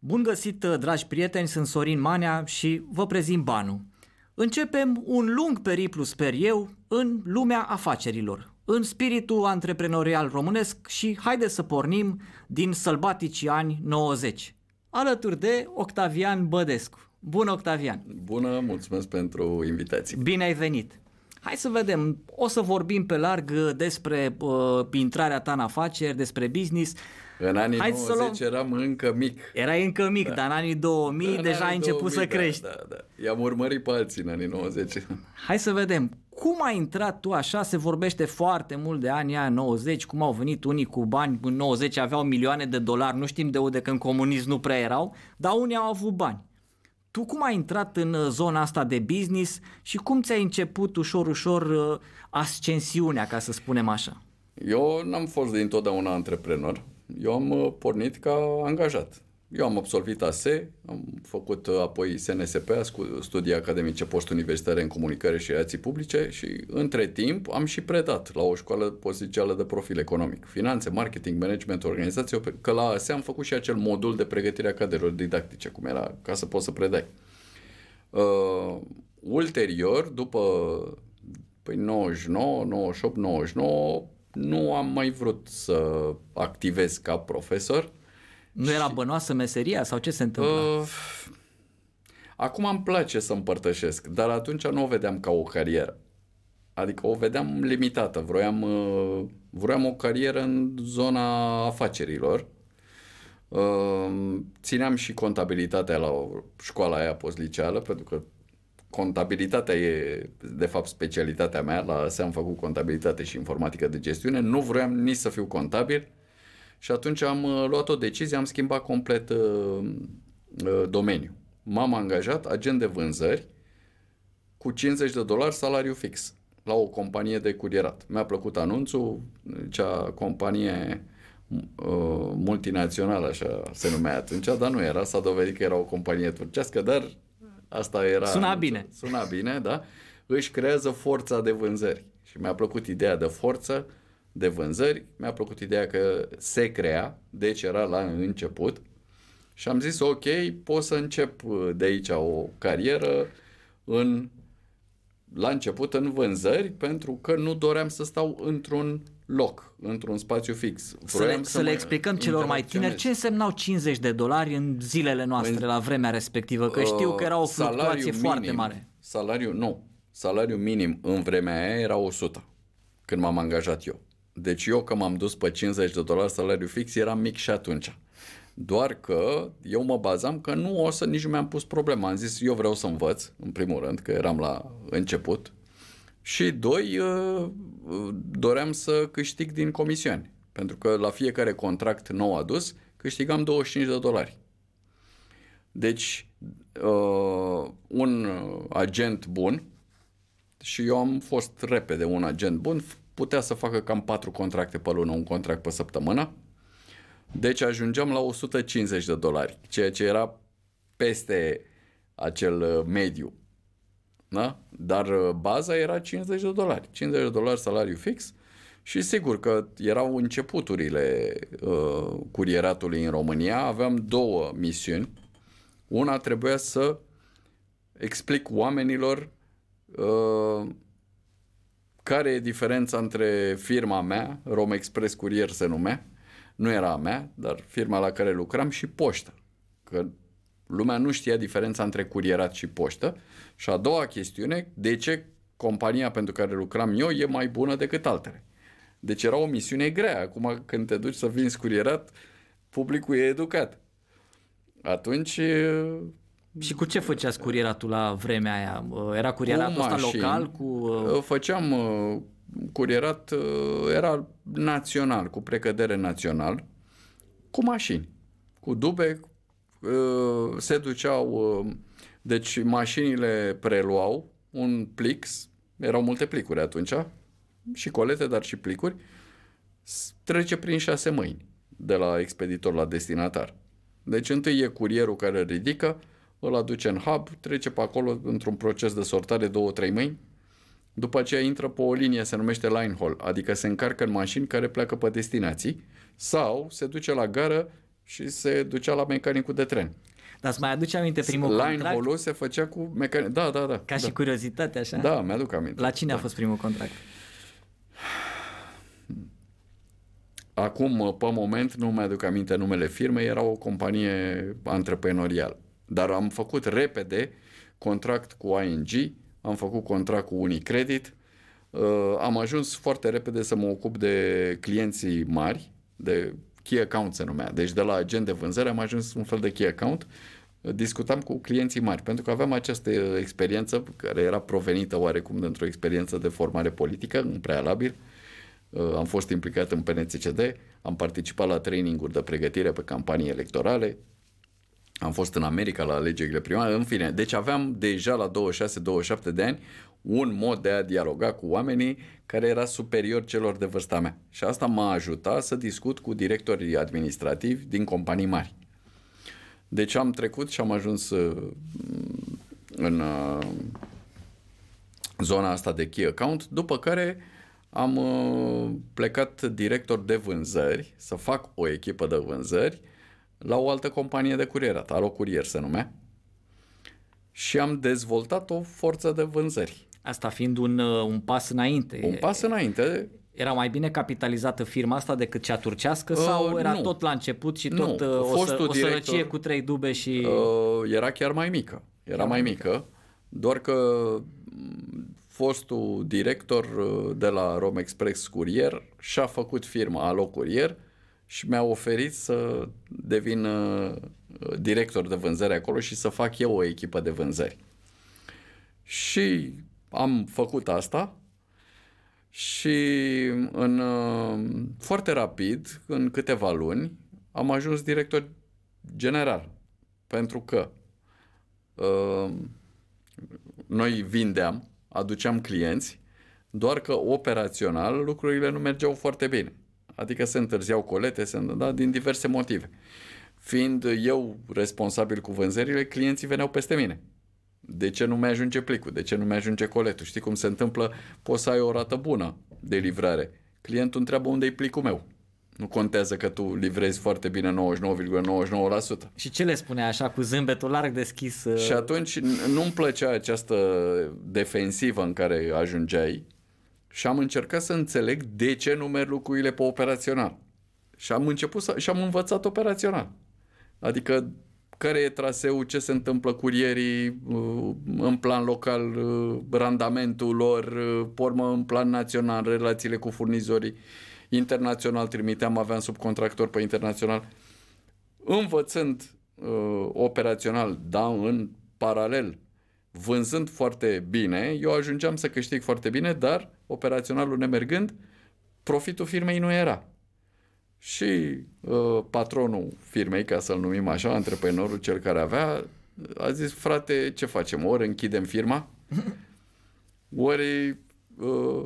Bun găsit, uh, dragi prieteni, sunt Sorin Manea și vă prezint Banu. Începem un lung periplu, sper eu, în lumea afacerilor, în spiritul antreprenorial românesc și haide să pornim din sălbaticii ani 90, alături de Octavian Bădescu. Bună, Octavian! Bună, mulțumesc pentru invitație! Bine ai venit! Hai să vedem, o să vorbim pe larg uh, despre uh, intrarea ta în afaceri, despre business, în anii Hai 90 luăm... eram încă mic. Era încă mic, da. dar în anii 2000 da, în deja a ai început 2000, să da, crești. Da, da, da. I-am urmărit pe alții în anii 90. Hai să vedem. Cum ai intrat tu așa? Se vorbește foarte mult de anii aia 90, cum au venit unii cu bani. În 90 aveau milioane de dolari, nu știm de unde, că în comunism nu prea erau, dar unii au avut bani. Tu cum ai intrat în uh, zona asta de business și cum ți-ai început ușor, ușor uh, ascensiunea, ca să spunem așa? Eu n-am fost dintotdeauna antreprenor. Eu am uh, pornit ca angajat. Eu am absolvit AS, am făcut uh, apoi SNSP, studii academice post-universitare în comunicare și relații publice și între timp am și predat la o școală pozițială de profil economic, finanțe, marketing, management, organizație, că la ASE am făcut și acel modul de pregătire a cadrelor didactice, cum era ca să poți să predai. Uh, ulterior, după păi 99, 98, 99, nu am mai vrut să activez ca profesor. Nu și... era bănoasă meseria sau ce se întâmplă? Uh, acum îmi place să împărtășesc, dar atunci nu o vedeam ca o carieră. Adică o vedeam limitată. Vroiam, uh, vroiam o carieră în zona afacerilor. Uh, țineam și contabilitatea la școala aia postliceală, pentru că contabilitatea e, de fapt, specialitatea mea. La SE am făcut contabilitate și informatică de gestiune. Nu vroiam nici să fiu contabil și atunci am uh, luat o decizie, am schimbat complet uh, uh, domeniul. M-am angajat agent de vânzări cu 50 de dolari salariu fix la o companie de curierat. Mi-a plăcut anunțul, cea companie uh, multinațională, așa se numea atunci, dar nu era, s-a dovedit că era o companie turcească, dar Asta era... Suna bine. Suna bine, da? Își creează forța de vânzări. Și mi-a plăcut ideea de forță, de vânzări, mi-a plăcut ideea că se crea, deci era la început. Și am zis, ok, pot să încep de aici o carieră în, la început în vânzări, pentru că nu doream să stau într-un loc într-un spațiu fix. Să le, să, să le explicăm celor mai tineri ce însemnau 50 de dolari în zilele noastre în, păi, la vremea respectivă, că știu că era o uh, fluctuație minim, foarte mare. Salariul, nu. Salariul minim în vremea aia era 100 când m-am angajat eu. Deci eu că m-am dus pe 50 de dolari salariu fix era mic și atunci. Doar că eu mă bazam că nu o să nici nu mi-am pus problema. Am zis eu vreau să învăț, în primul rând, că eram la început, și doi, uh, uh, doream să câștig din comisiuni. Pentru că la fiecare contract nou adus câștigam 25 de dolari. Deci, uh, un agent bun, și eu am fost repede un agent bun, putea să facă cam 4 contracte pe lună, un contract pe săptămână. Deci ajungeam la 150 de dolari, ceea ce era peste acel mediu. Da? Dar uh, baza era 50 de dolari. 50 de dolari salariu fix și sigur că erau începuturile uh, curieratului în România. Aveam două misiuni. Una trebuia să explic oamenilor uh, care e diferența între firma mea, Romexpress Express Curier se numea, nu era a mea, dar firma la care lucram și poșta. Că Lumea nu știa diferența între curierat și poștă. Și a doua chestiune, de ce compania pentru care lucram eu e mai bună decât altele? Deci era o misiune grea. Acum când te duci să vinzi curierat, publicul e educat. Atunci și cu ce făceați curieratul la vremea aia? Era curieratul ăsta local? Cu... Uh, făceam uh, curierat, uh, era național, cu precădere național, cu mașini, cu dube, Uh, se duceau, uh, deci mașinile preluau un plix, erau multe plicuri atunci, și colete, dar și plicuri, trece prin șase mâini de la expeditor la destinatar. Deci întâi e curierul care ridică, îl aduce în hub, trece pe acolo într-un proces de sortare două-trei mâini, după aceea intră pe o linie, se numește line haul, adică se încarcă în mașini care pleacă pe destinații, sau se duce la gară și se ducea la mecanicul de tren. Dar îți mai aduce aminte primul Line contract? Line se făcea cu mecanic. Da, da, da. Ca da. și curiozitate, așa? Da, mi-aduc aminte. La cine da. a fost primul contract? Acum, pe moment, nu mi-aduc aminte numele firmei, era o companie antreprenorială. Dar am făcut repede contract cu ING, am făcut contract cu Unicredit, uh, am ajuns foarte repede să mă ocup de clienții mari, de key account se numea. Deci de la agent de vânzare am ajuns un fel de key account. Discutam cu clienții mari, pentru că aveam această uh, experiență care era provenită oarecum dintr-o experiență de formare politică în prealabil. Uh, am fost implicat în PNCCD, am participat la traininguri de pregătire pe campanii electorale, am fost în America la alegerile primare, în fine. Deci aveam deja la 26-27 de ani un mod de a dialoga cu oamenii care era superior celor de vârsta mea. Și asta m-a ajutat să discut cu directorii administrativi din companii mari. Deci am trecut și am ajuns uh, în uh, zona asta de key account, după care am uh, plecat director de vânzări, să fac o echipă de vânzări la o altă companie de curierat, Alo Curier se numea, și am dezvoltat o forță de vânzări. Asta fiind un, uh, un pas înainte. Un pas înainte. Era mai bine capitalizată firma asta decât cea turcească uh, sau era nu. tot la început și tot uh, o, să, o sărăcie cu trei dube și... Uh, era chiar mai mică. Era, era mai mică. mică, doar că mm, fostul director uh, de la Romexpress Curier și-a făcut firma Alo Curier și mi-a oferit să devin uh, director de vânzări acolo și să fac eu o echipă de vânzări. Și am făcut asta și în, uh, foarte rapid, în câteva luni, am ajuns director general. Pentru că uh, noi vindeam, aduceam clienți, doar că operațional lucrurile nu mergeau foarte bine. Adică se întârziau colete, se, da, din diverse motive. Fiind eu responsabil cu vânzările, clienții veneau peste mine. De ce nu mi ajunge plicul? De ce nu mi ajunge coletul? Știi cum se întâmplă? Poți să ai o rată bună de livrare. Clientul întreabă unde e plicul meu. Nu contează că tu livrezi foarte bine 99,99%. Și ce le spune așa cu zâmbetul larg deschis? Uh? Și atunci nu-mi plăcea această defensivă în care ajungeai și am încercat să înțeleg de ce nu merg lucrurile pe operațional. Și am început să, și am învățat operațional. Adică care e traseul, ce se întâmplă curierii uh, în plan local, uh, randamentul lor, formă uh, în plan național, relațiile cu furnizorii, internațional trimiteam, aveam subcontractor pe internațional, învățând uh, operațional, da, în paralel, vânzând foarte bine, eu ajungeam să câștig foarte bine, dar operaționalul nemergând, profitul firmei nu era. Și uh, patronul firmei, ca să-l numim așa, antreprenorul cel care avea, a zis, frate, ce facem? Ori închidem firma, ori uh,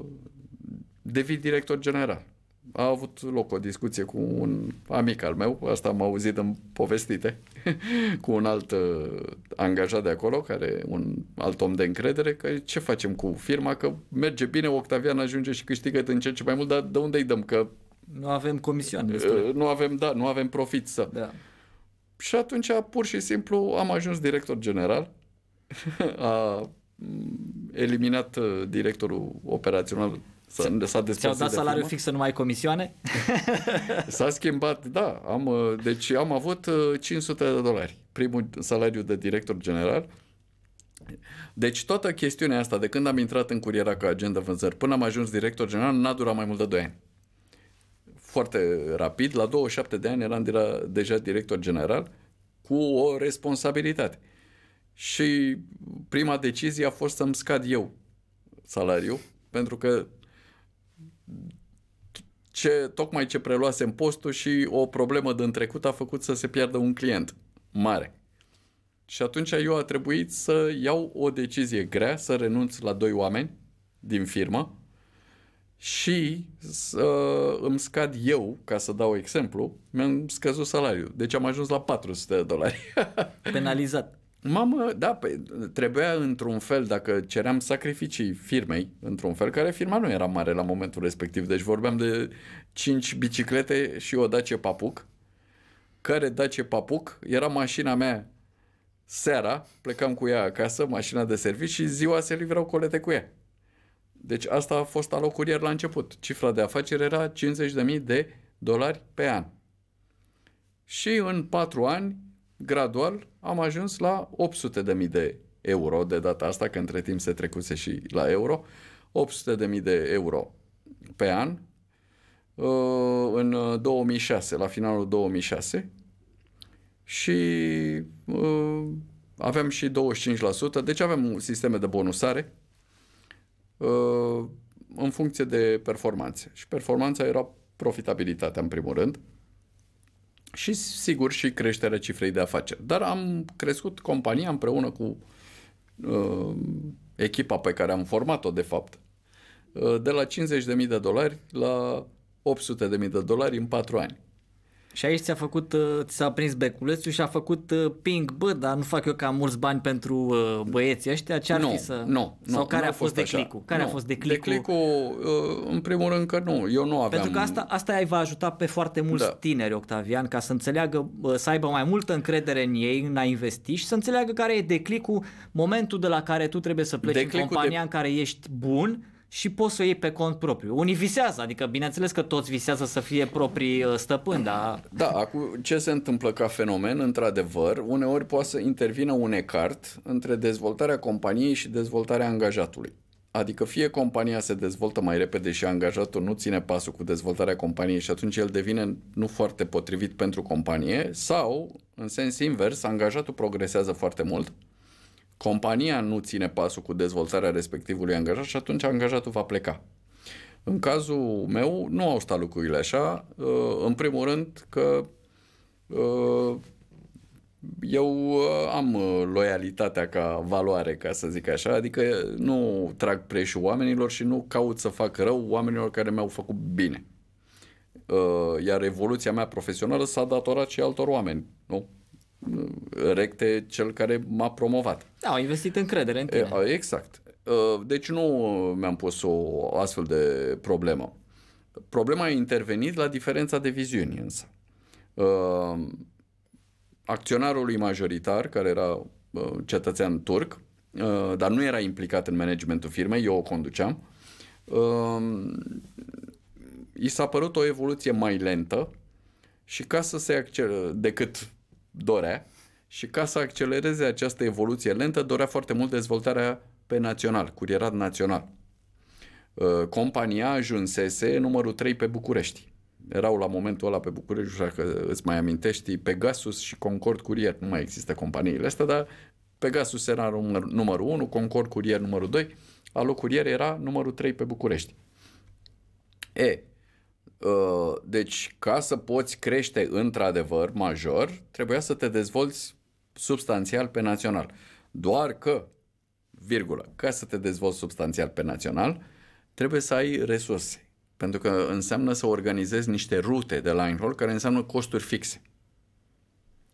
devii director general. A avut loc o discuție cu un amic al meu, asta am auzit în povestite, cu un alt uh, angajat de acolo, care un alt om de încredere, că ce facem cu firma, că merge bine, Octavian ajunge și câștigă în ce ce mai mult, dar de unde îi dăm, că nu avem comisioane. Nu avem, da, nu avem profit să. Da. Și atunci, pur și simplu, am ajuns director general. A mm, eliminat uh, directorul operațional S-a, s-a dat salariu firmă. fix să nu mai comisioane? s-a schimbat, da. Am, uh, deci am avut 500 uh, de dolari, primul salariu de director general. Deci toată chestiunea asta, de când am intrat în curiera ca agent de vânzări până am ajuns director general, n-a durat mai mult de 2 ani foarte rapid, la 27 de ani eram deja director general cu o responsabilitate. Și prima decizie a fost să-mi scad eu salariul, pentru că ce, tocmai ce preluasem postul și o problemă din trecut a făcut să se piardă un client mare. Și atunci eu a trebuit să iau o decizie grea, să renunț la doi oameni din firmă, și să îmi scad eu, ca să dau exemplu, mi-am scăzut salariul. Deci am ajuns la 400 de dolari. Penalizat. Mamă, da, pe, trebuia într-un fel, dacă ceream sacrificii firmei, într-un fel, care firma nu era mare la momentul respectiv, deci vorbeam de 5 biciclete și o Dace Papuc, care Dace Papuc era mașina mea seara, plecam cu ea acasă, mașina de servici și ziua se livrau colete cu ea. Deci asta a fost iar la început. Cifra de afaceri era 50.000 de dolari pe an. Și în patru ani, gradual, am ajuns la 800.000 de euro de data asta, că între timp se trecuse și la euro, 800.000 de euro pe an uh, în 2006, uh, la finalul 2006 și uh, aveam și 25%, deci aveam sisteme de bonusare Uh, în funcție de performanțe. Și performanța era profitabilitatea în primul rând și sigur și creșterea cifrei de afaceri. Dar am crescut compania împreună cu uh, echipa pe care am format-o de fapt uh, de la 50.000 de dolari la 800.000 de dolari în 4 ani. Și aici ți-a făcut, uh, ți-a prins beculețul și a făcut uh, ping, bă, dar nu fac eu cam mulți bani pentru uh, băieții ăștia, ce ar nu, fi să... Nu, nu, Sau care nu a fost, fost declicul? Care nu. a fost declicul? Declicul, în primul rând că nu, eu nu aveam... Pentru că asta, asta îi va ajuta pe foarte mulți da. tineri, Octavian, ca să înțeleagă, să aibă mai multă încredere în ei, în a investi și să înțeleagă care e declicul, momentul de la care tu trebuie să pleci declicul în compania de... în care ești bun și poți să o iei pe cont propriu. Unii visează, adică bineînțeles că toți visează să fie proprii uh, stăpâni, da. dar... Da, acum ce se întâmplă ca fenomen, într-adevăr, uneori poate să intervină un ecart între dezvoltarea companiei și dezvoltarea angajatului. Adică fie compania se dezvoltă mai repede și angajatul nu ține pasul cu dezvoltarea companiei și atunci el devine nu foarte potrivit pentru companie sau, în sens invers, angajatul progresează foarte mult compania nu ține pasul cu dezvoltarea respectivului angajat și atunci angajatul va pleca. În cazul meu nu au stat lucrurile așa, uh, în primul rând că uh, eu uh, am loialitatea ca valoare, ca să zic așa, adică nu trag preșul oamenilor și nu caut să fac rău oamenilor care mi-au făcut bine. Iar evoluția mea profesională s-a datorat și altor oameni, nu? recte cel care m-a promovat. Da, au investit încredere în tine. Exact. Deci nu mi-am pus o astfel de problemă. Problema a intervenit la diferența de viziuni însă. Acționarului majoritar, care era cetățean turc, dar nu era implicat în managementul firmei, eu o conduceam, i s-a părut o evoluție mai lentă și ca să se accelereze, decât dorea și ca să accelereze această evoluție lentă, dorea foarte mult dezvoltarea pe național, curierat național. Uh, compania ajunsese numărul 3 pe București. Erau la momentul ăla pe București, așa că îți mai amintești, Pegasus și Concord Curier. Nu mai există companiile astea, dar Pegasus era numărul 1, Concord Curier numărul 2, Alo Curier era numărul 3 pe București. E, Uh, deci, ca să poți crește într-adevăr major, trebuia să te dezvolți substanțial pe național. Doar că, virgulă, ca să te dezvolți substanțial pe național, trebuie să ai resurse. Pentru că înseamnă să organizezi niște rute de line haul care înseamnă costuri fixe.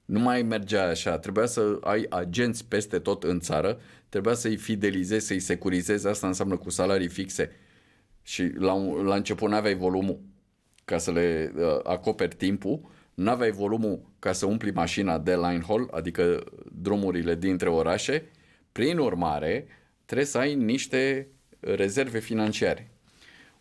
Nu mai mergea așa, trebuia să ai agenți peste tot în țară, trebuia să-i fidelizezi, să-i securizezi, asta înseamnă cu salarii fixe. Și la, la început nu aveai volumul ca să le uh, acoperi timpul, n-aveai volumul ca să umpli mașina de line haul, adică drumurile dintre orașe, prin urmare trebuie să ai niște rezerve financiare.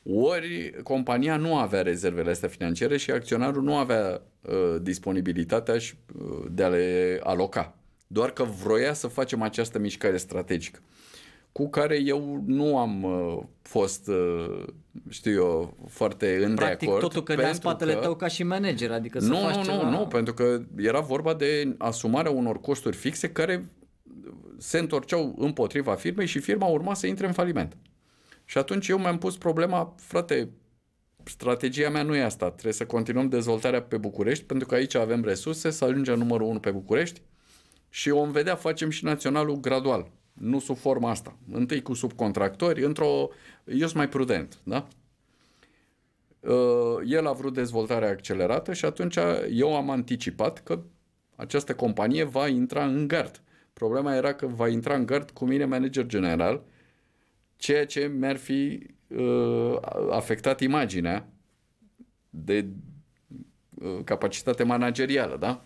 Ori compania nu avea rezervele astea financiare și acționarul nu avea uh, disponibilitatea și, uh, de a le aloca. Doar că vroia să facem această mișcare strategică. Uh, cu care eu nu am uh, fost, uh, știu eu, foarte în Practic, de acord. totul cădea în spatele că... tău ca și manager, adică să nu, faci Nu, ceva... nu, nu, pentru că era vorba de asumarea unor costuri fixe care se întorceau împotriva firmei și firma urma să intre în faliment. Și atunci eu mi-am pus problema, frate, strategia mea nu e asta, trebuie să continuăm dezvoltarea pe București, pentru că aici avem resurse, să ajungem numărul 1 pe București și o vedea, facem și naționalul gradual nu sub forma asta. Întâi cu subcontractori, într-o... Eu sunt mai prudent, da? Uh, el a vrut dezvoltarea accelerată și atunci eu am anticipat că această companie va intra în gard. Problema era că va intra în gard cu mine manager general, ceea ce mi-ar fi uh, afectat imaginea de uh, capacitate managerială, da?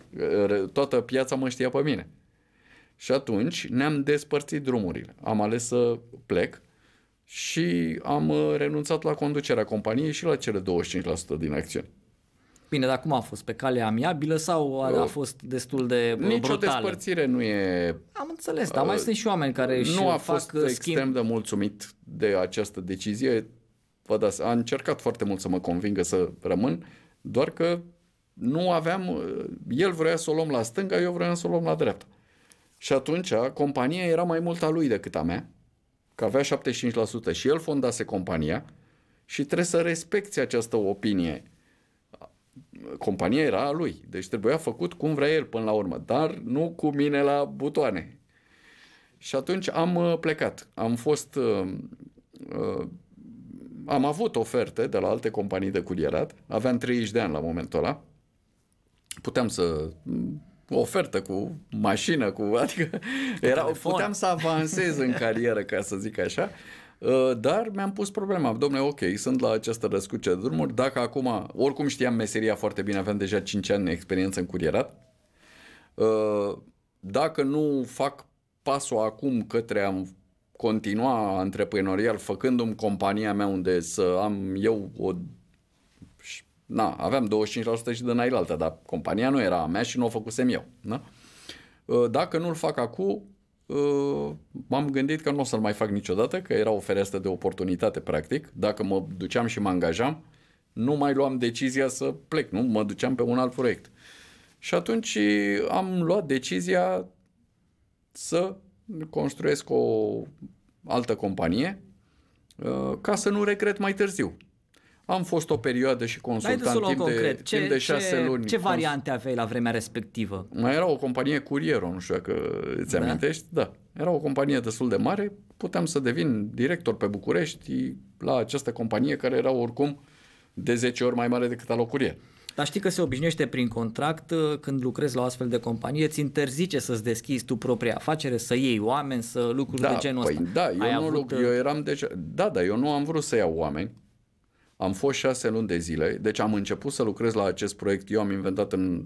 Toată piața mă știa pe mine. Și atunci ne-am despărțit drumurile. Am ales să plec și am uh, renunțat la conducerea companiei și la cele 25% din acțiuni. Bine, dar cum a fost? Pe cale amiabilă sau a, a uh, fost destul de uh, brutală? Nici o despărțire nu e... Am înțeles, dar mai sunt și oameni care își Nu a fost fac extrem schimb... de mulțumit de această decizie. Vă dați, a încercat foarte mult să mă convingă să rămân, doar că nu aveam... El vrea să o luăm la stânga, eu vreau să o luăm la dreapta. Și atunci compania era mai mult a lui decât a mea, că avea 75% și el fondase compania și trebuie să respecti această opinie. Compania era a lui, deci trebuia făcut cum vrea el până la urmă, dar nu cu mine la butoane. Și atunci am uh, plecat. Am fost. Uh, uh, am avut oferte de la alte companii de curierat. Aveam 30 de ani la momentul ăla. Puteam să o ofertă cu mașină, cu, adică era, puteam să avansez în carieră, ca să zic așa, uh, dar mi-am pus problema. Domnule, ok, sunt la această răscuce de drumuri, dacă acum, oricum știam meseria foarte bine, aveam deja 5 ani experiență în curierat, uh, dacă nu fac pasul acum către am continua antreprenorial, făcându-mi compania mea unde să am eu o na, aveam 25% și de la altă, dar compania nu era a mea și nu o făcusem eu. Na, ă, Dacă nu-l fac acum, ă, m-am gândit că nu o să-l mai fac niciodată, că era o fereastră de oportunitate, practic. Dacă mă duceam și mă angajam, nu mai luam decizia să plec, nu? Mă duceam pe un alt proiect. Și atunci am luat decizia să construiesc o altă companie ă, ca să nu regret mai târziu. Am fost o perioadă și consultant timp, concret. De, ce, timp de șase ce, luni. Ce variante aveai la vremea respectivă? Mai era o companie curieră, nu știu dacă îți da. amintești. Da. Era o companie destul de mare. Puteam să devin director pe București la această companie care era oricum de 10 ori mai mare decât a locurie. Dar știi că se obișnuiește prin contract uh, când lucrezi la o astfel de companie, îți interzice să-ți deschizi tu propria afacere, să iei oameni, să lucruri da, de genul păi, ăsta. Da, eu, nu avut... Uh, eu eram deja... Da, da, eu nu am vrut să iau oameni am fost șase luni de zile, deci am început să lucrez la acest proiect. Eu am inventat în,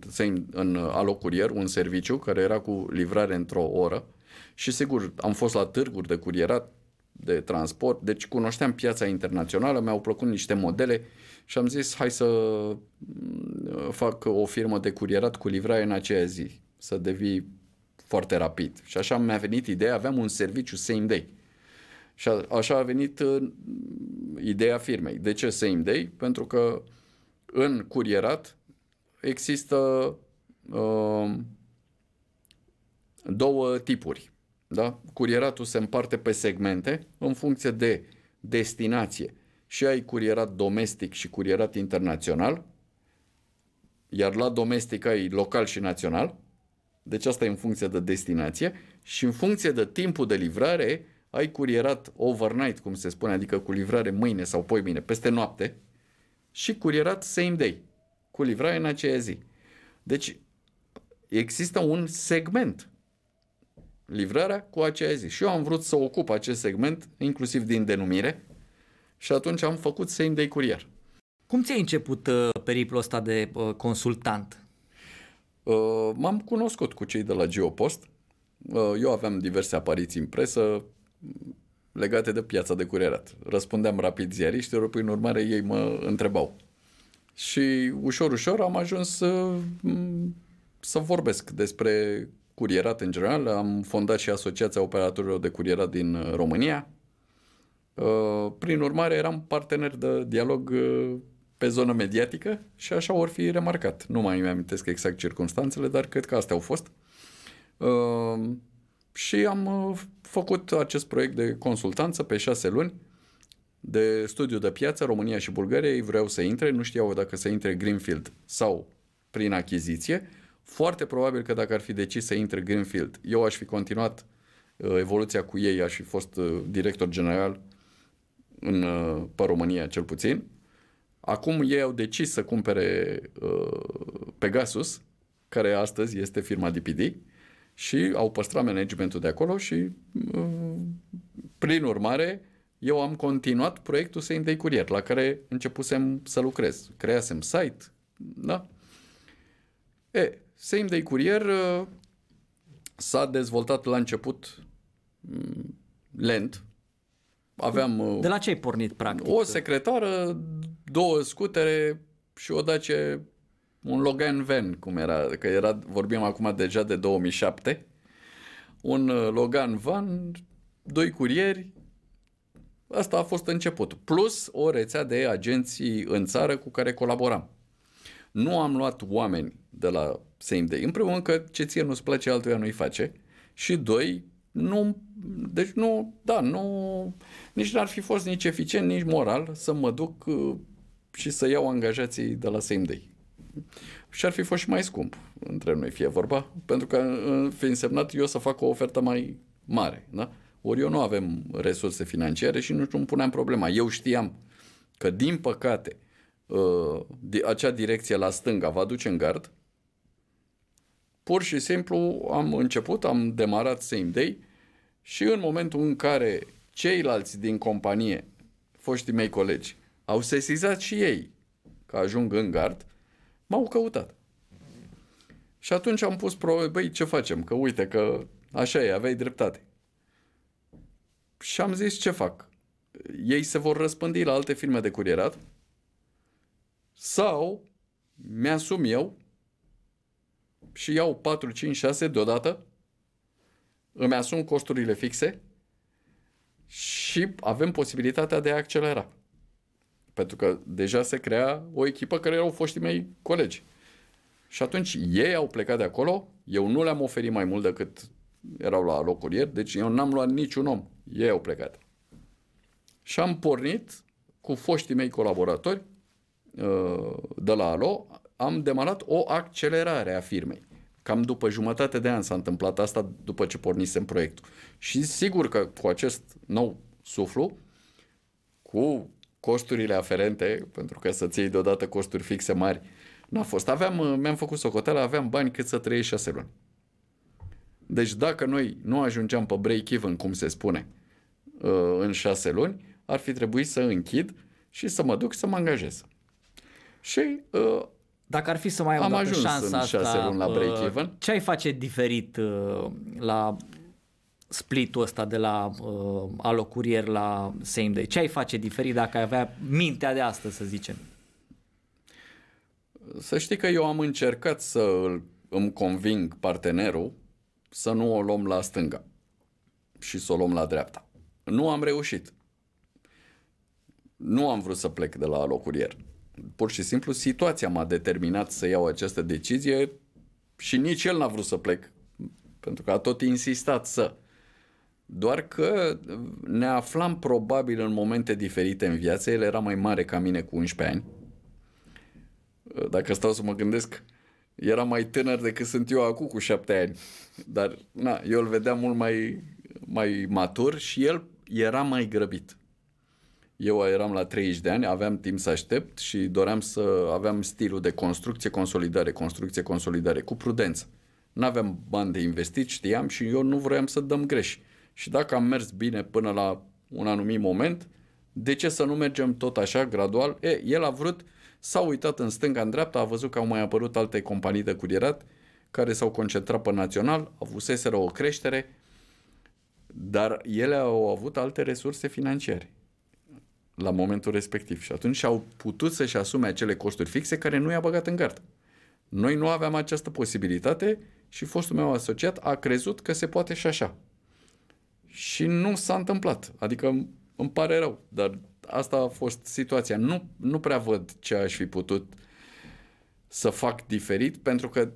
în alocurier un serviciu care era cu livrare într-o oră și sigur am fost la târguri de curierat, de transport, deci cunoșteam piața internațională, mi-au plăcut niște modele și am zis hai să mm, fac o firmă de curierat cu livrare în aceea zi, să devii foarte rapid. Și așa mi-a venit ideea, aveam un serviciu same day. Și așa a venit ideea firmei. De ce same day? Pentru că în curierat există uh, două tipuri. Da? Curieratul se împarte pe segmente în funcție de destinație. Și ai curierat domestic și curierat internațional, iar la domestic ai local și național, deci asta e în funcție de destinație și în funcție de timpul de livrare ai curierat overnight, cum se spune, adică cu livrare mâine sau poi mâine, peste noapte, și curierat same day, cu livrare în aceea zi. Deci există un segment livrarea cu aceea zi. Și eu am vrut să ocup acest segment, inclusiv din denumire, și atunci am făcut same day curier. Cum ți-ai început uh, periplul ăsta de uh, consultant? Uh, m-am cunoscut cu cei de la Geopost. Uh, eu aveam diverse apariții în presă, legate de piața de curierat. Răspundeam rapid ziariștilor, prin urmare ei mă întrebau. Și ușor, ușor am ajuns să, să vorbesc despre curierat în general. Am fondat și Asociația Operatorilor de Curierat din România. Uh, prin urmare, eram partener de dialog uh, pe zonă mediatică și așa or fi remarcat. Nu mai îmi amintesc exact circunstanțele, dar cred că astea au fost. Uh, și am uh, făcut acest proiect de consultanță pe șase luni de studiu de piață România și Bulgaria. Ei vreau să intre, nu știau dacă să intre Greenfield sau prin achiziție. Foarte probabil că dacă ar fi decis să intre Greenfield, eu aș fi continuat uh, evoluția cu ei, aș fi fost uh, director general în, pe România cel puțin. Acum ei au decis să cumpere uh, Pegasus, care astăzi este firma DPD și au păstrat managementul de acolo și uh, prin urmare eu am continuat proiectul de Curier la care începusem să lucrez. Creasem site, da? E, Same Curier uh, s-a dezvoltat la început mm, lent. Aveam... De uh, la ce ai pornit, practic? O secretară, două scutere și o dace un Logan Van, cum era, că era, vorbim acum deja de 2007, un uh, Logan Van, doi curieri, asta a fost început plus o rețea de agenții în țară cu care colaboram. Nu am luat oameni de la Same Day. În primul rând că ce ție nu-ți place, altuia nu-i face. Și doi, nu, deci nu, da, nu, nici n-ar fi fost nici eficient, nici moral să mă duc uh, și să iau angajații de la Same Day și ar fi fost și mai scump, între noi fie vorba, pentru că fi însemnat eu să fac o ofertă mai mare. Da? Ori eu nu avem resurse financiare și nu îmi puneam problema. Eu știam că, din păcate, ă, acea direcție la stânga va duce în gard. Pur și simplu am început, am demarat same day și în momentul în care ceilalți din companie, foștii mei colegi, au sesizat și ei că ajung în gard, M-au căutat. Și atunci am pus probe, băi, ce facem? Că uite, că așa e, aveai dreptate. Și am zis ce fac. Ei se vor răspândi la alte firme de curierat sau mi-asum eu și iau 4, 5, 6 deodată, îmi asum costurile fixe și avem posibilitatea de a accelera. Pentru că deja se crea o echipă care erau foștii mei colegi. Și atunci ei au plecat de acolo, eu nu le-am oferit mai mult decât erau la locuri ieri, deci eu n-am luat niciun om. Ei au plecat. Și am pornit cu foștii mei colaboratori uh, de la ALO, am demarat o accelerare a firmei. Cam după jumătate de an s-a întâmplat asta după ce pornisem proiectul. Și sigur că cu acest nou suflu, cu costurile aferente, pentru că să-ți iei deodată costuri fixe mari, n-a fost. Aveam, uh, mi-am făcut socoteala, aveam bani cât să trăiesc șase luni. Deci dacă noi nu ajungeam pe break-even, cum se spune, uh, în șase luni, ar fi trebuit să închid și să mă duc să mă angajez. Și uh, dacă ar fi să mai am, am ajuns șansa în șase asta, luni la break-even. Ce ai face diferit la splitul ăsta de la uh, alocurier la same day? Ce ai face diferit dacă ai avea mintea de astăzi, să zicem? Să știi că eu am încercat să îmi conving partenerul să nu o luăm la stânga și să o luăm la dreapta. Nu am reușit. Nu am vrut să plec de la alocurier. Pur și simplu situația m-a determinat să iau această decizie și nici el n-a vrut să plec pentru că a tot insistat să. Doar că ne aflam probabil în momente diferite în viață. El era mai mare ca mine cu 11 ani. Dacă stau să mă gândesc, era mai tânăr decât sunt eu acum cu 7 ani. Dar na, eu îl vedeam mult mai, mai matur și el era mai grăbit. Eu eram la 30 de ani, aveam timp să aștept și doream să aveam stilul de construcție, consolidare, construcție, consolidare, cu prudență. Nu aveam bani de investit, știam și eu nu vroiam să dăm greși și dacă am mers bine până la un anumit moment, de ce să nu mergem tot așa, gradual? E, el a vrut, s-a uitat în stânga, în dreapta, a văzut că au mai apărut alte companii de curierat care s-au concentrat pe național, avuseseră o creștere, dar ele au avut alte resurse financiare la momentul respectiv și atunci au putut să-și asume acele costuri fixe care nu i-a băgat în gard. Noi nu aveam această posibilitate și fostul meu asociat a crezut că se poate și așa. Și nu s-a întâmplat. Adică îmi pare rău, dar asta a fost situația. Nu, nu prea văd ce aș fi putut să fac diferit, pentru că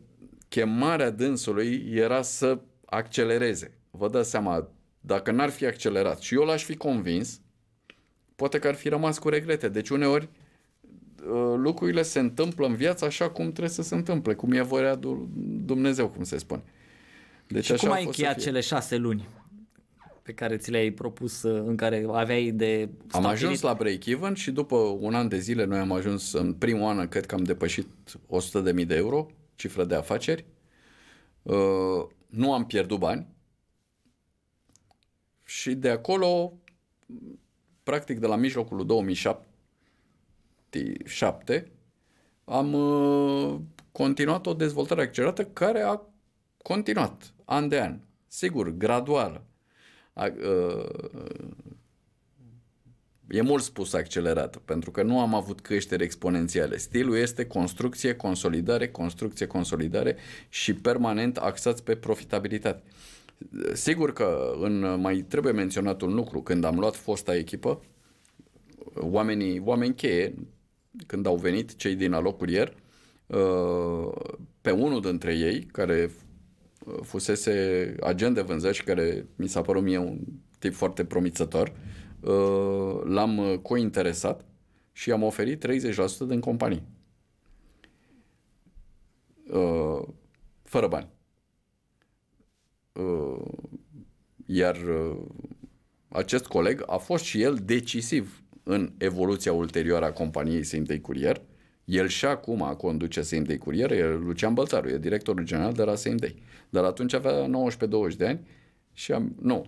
chemarea dânsului era să accelereze. Vă dați seama, dacă n-ar fi accelerat și eu l-aș fi convins, poate că ar fi rămas cu regrete. Deci uneori uh, lucrurile se întâmplă în viață așa cum trebuie să se întâmple, cum e vorea Dumnezeu, cum se spune. Deci și așa cum ai încheiat cele șase luni? pe care ți le-ai propus, uh, în care aveai de stabilit. Am ajuns la break-even și după un an de zile noi am ajuns în primul an, cred că am depășit 100.000 de euro, cifră de afaceri. Uh, nu am pierdut bani și de acolo, practic de la mijlocul 2007, am uh, continuat o dezvoltare accelerată care a continuat an de an. Sigur, gradual, Uh, e mult spus accelerat, pentru că nu am avut creșteri exponențiale. Stilul este construcție, consolidare, construcție, consolidare și permanent axați pe profitabilitate. Sigur că în, mai trebuie menționat un lucru. Când am luat fosta echipă, oamenii, oameni cheie, când au venit cei din alocurier, uh, pe unul dintre ei, care Uh, fusese agent de vânzări și care mi s-a părut mie un tip foarte promițător, uh, l-am uh, cointeresat și am oferit 30% din companie. Fără bani. Iar acest coleg a fost și el decisiv în evoluția ulterioară a companiei Sintei Curier el și acum conduce Same Day Curier, e Lucian Bălțaru, e directorul general de la Same Day. Dar atunci avea 19-20 de ani și am, nu,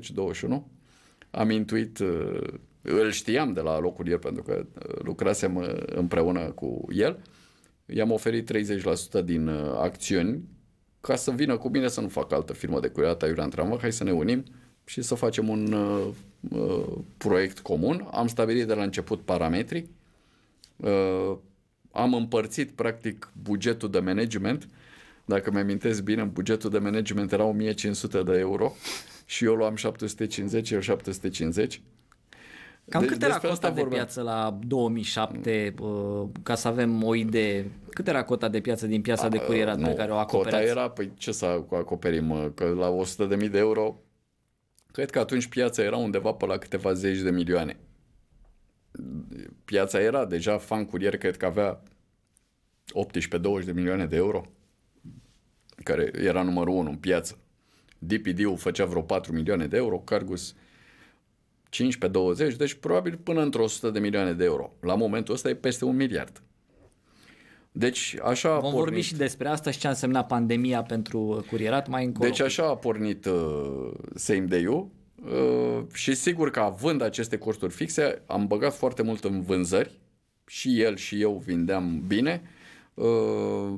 20-21, am intuit, uh, îl știam de la locul el pentru că uh, lucrasem uh, împreună cu el, i-am oferit 30% din acțiuni ca să vină cu mine să nu fac altă firmă de curiat, aiurea în tramvă, hai să ne unim și să facem un uh, proiect comun. Am stabilit de la început parametrii, uh, am împărțit practic bugetul de management. Dacă mi amintesc bine, bugetul de management era 1500 de euro și eu luam 750, el 750. Cam de, deci cât era cota de piață la 2007, uh, ca să avem o idee? Cât era cota de piață din piața A, de curierat pe care o acoperați? Cota era, păi ce să acoperim, uh, că la 100.000 de euro, cred că atunci piața era undeva pe la câteva zeci de milioane piața era deja fan curier, cred că avea 18-20 de milioane de euro, care era numărul 1 în piață. DPD-ul făcea vreo 4 milioane de euro, Cargus 15-20, deci probabil până într-o 100 de milioane de euro. La momentul ăsta e peste un miliard. Deci așa Vom a pornit... vorbi și despre asta și ce a însemnat pandemia pentru curierat mai încolo. Deci așa a pornit uh, Same Day-ul Uh, și sigur că având aceste costuri fixe, am băgat foarte mult în vânzări și el și eu vindeam bine. Uh,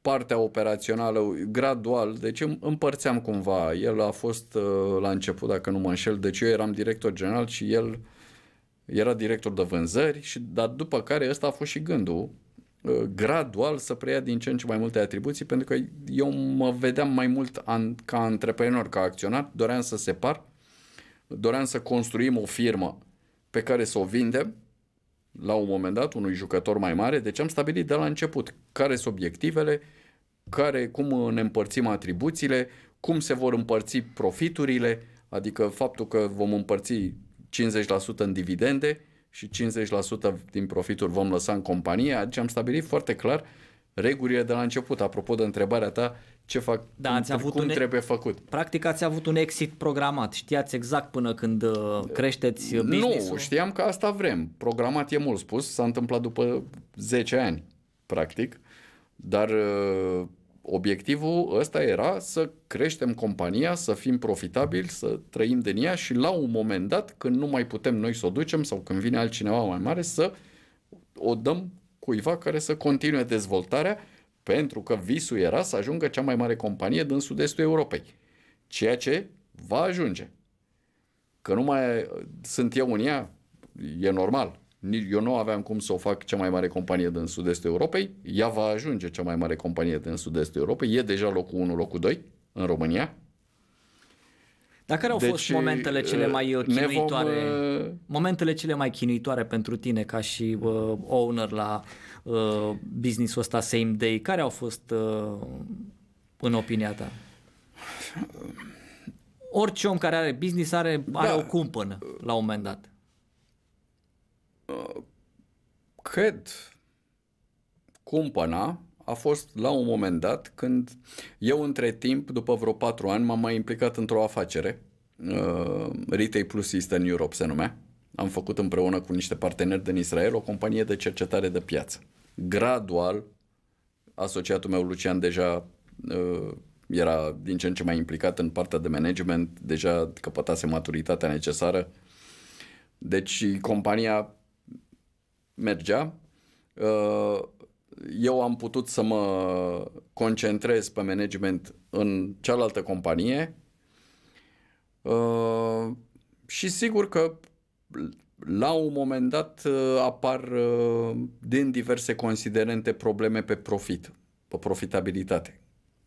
partea operațională, gradual, deci împărțeam cumva. El a fost uh, la început, dacă nu mă înșel, deci eu eram director general și el era director de vânzări, și, dar după care ăsta a fost și gândul Uh, gradual să preia din ce în ce mai multe atribuții, pentru că eu mă vedeam mai mult an, ca antreprenor, ca acționar, doream să separ, doream să construim o firmă pe care să o vindem la un moment dat unui jucător mai mare, deci am stabilit de la început care sunt obiectivele, care, cum ne împărțim atribuțiile, cum se vor împărți profiturile, adică faptul că vom împărți 50% în dividende, și 50% din profituri vom lăsa în companie. Deci am stabilit foarte clar regulile de la început. Apropo de întrebarea ta, ce fac, da, cum, ați avut cum un, trebuie făcut. Practic ați avut un exit programat, știați exact până când uh, uh, creșteți business uh, Nu, știam că asta vrem. Programat e mult spus, s-a întâmplat după 10 ani, practic, dar obiectivul ăsta era să creștem compania, să fim profitabili, să trăim din ea și la un moment dat, când nu mai putem noi să o ducem sau când vine altcineva mai mare, să o dăm cuiva care să continue dezvoltarea pentru că visul era să ajungă cea mai mare companie din sud-estul Europei. Ceea ce va ajunge. Că nu mai sunt eu în ea, e normal eu nu aveam cum să o fac cea mai mare companie din sud-estul Europei, ea va ajunge cea mai mare companie din sud-estul Europei, e deja locul 1, locul 2 în România. Dar care au deci, fost momentele cele uh, mai uh, chinuitoare? Vom, uh, momentele cele mai chinuitoare pentru tine ca și uh, owner la uh, businessul ăsta same day, care au fost uh, în opinia ta? Orice om care are business are, are da, o cumpănă la un moment dat cred, cumpăna a fost la un moment dat când eu între timp, după vreo patru ani, m-am mai implicat într-o afacere, uh, Retail Plus Eastern Europe se numea. Am făcut împreună cu niște parteneri din Israel o companie de cercetare de piață. Gradual, asociatul meu Lucian deja uh, era din ce în ce mai implicat în partea de management, deja căpătase maturitatea necesară. Deci compania mergea. Uh, eu am putut să mă concentrez pe management în cealaltă companie uh, și sigur că la un moment dat uh, apar din diverse considerente probleme pe profit, pe profitabilitate.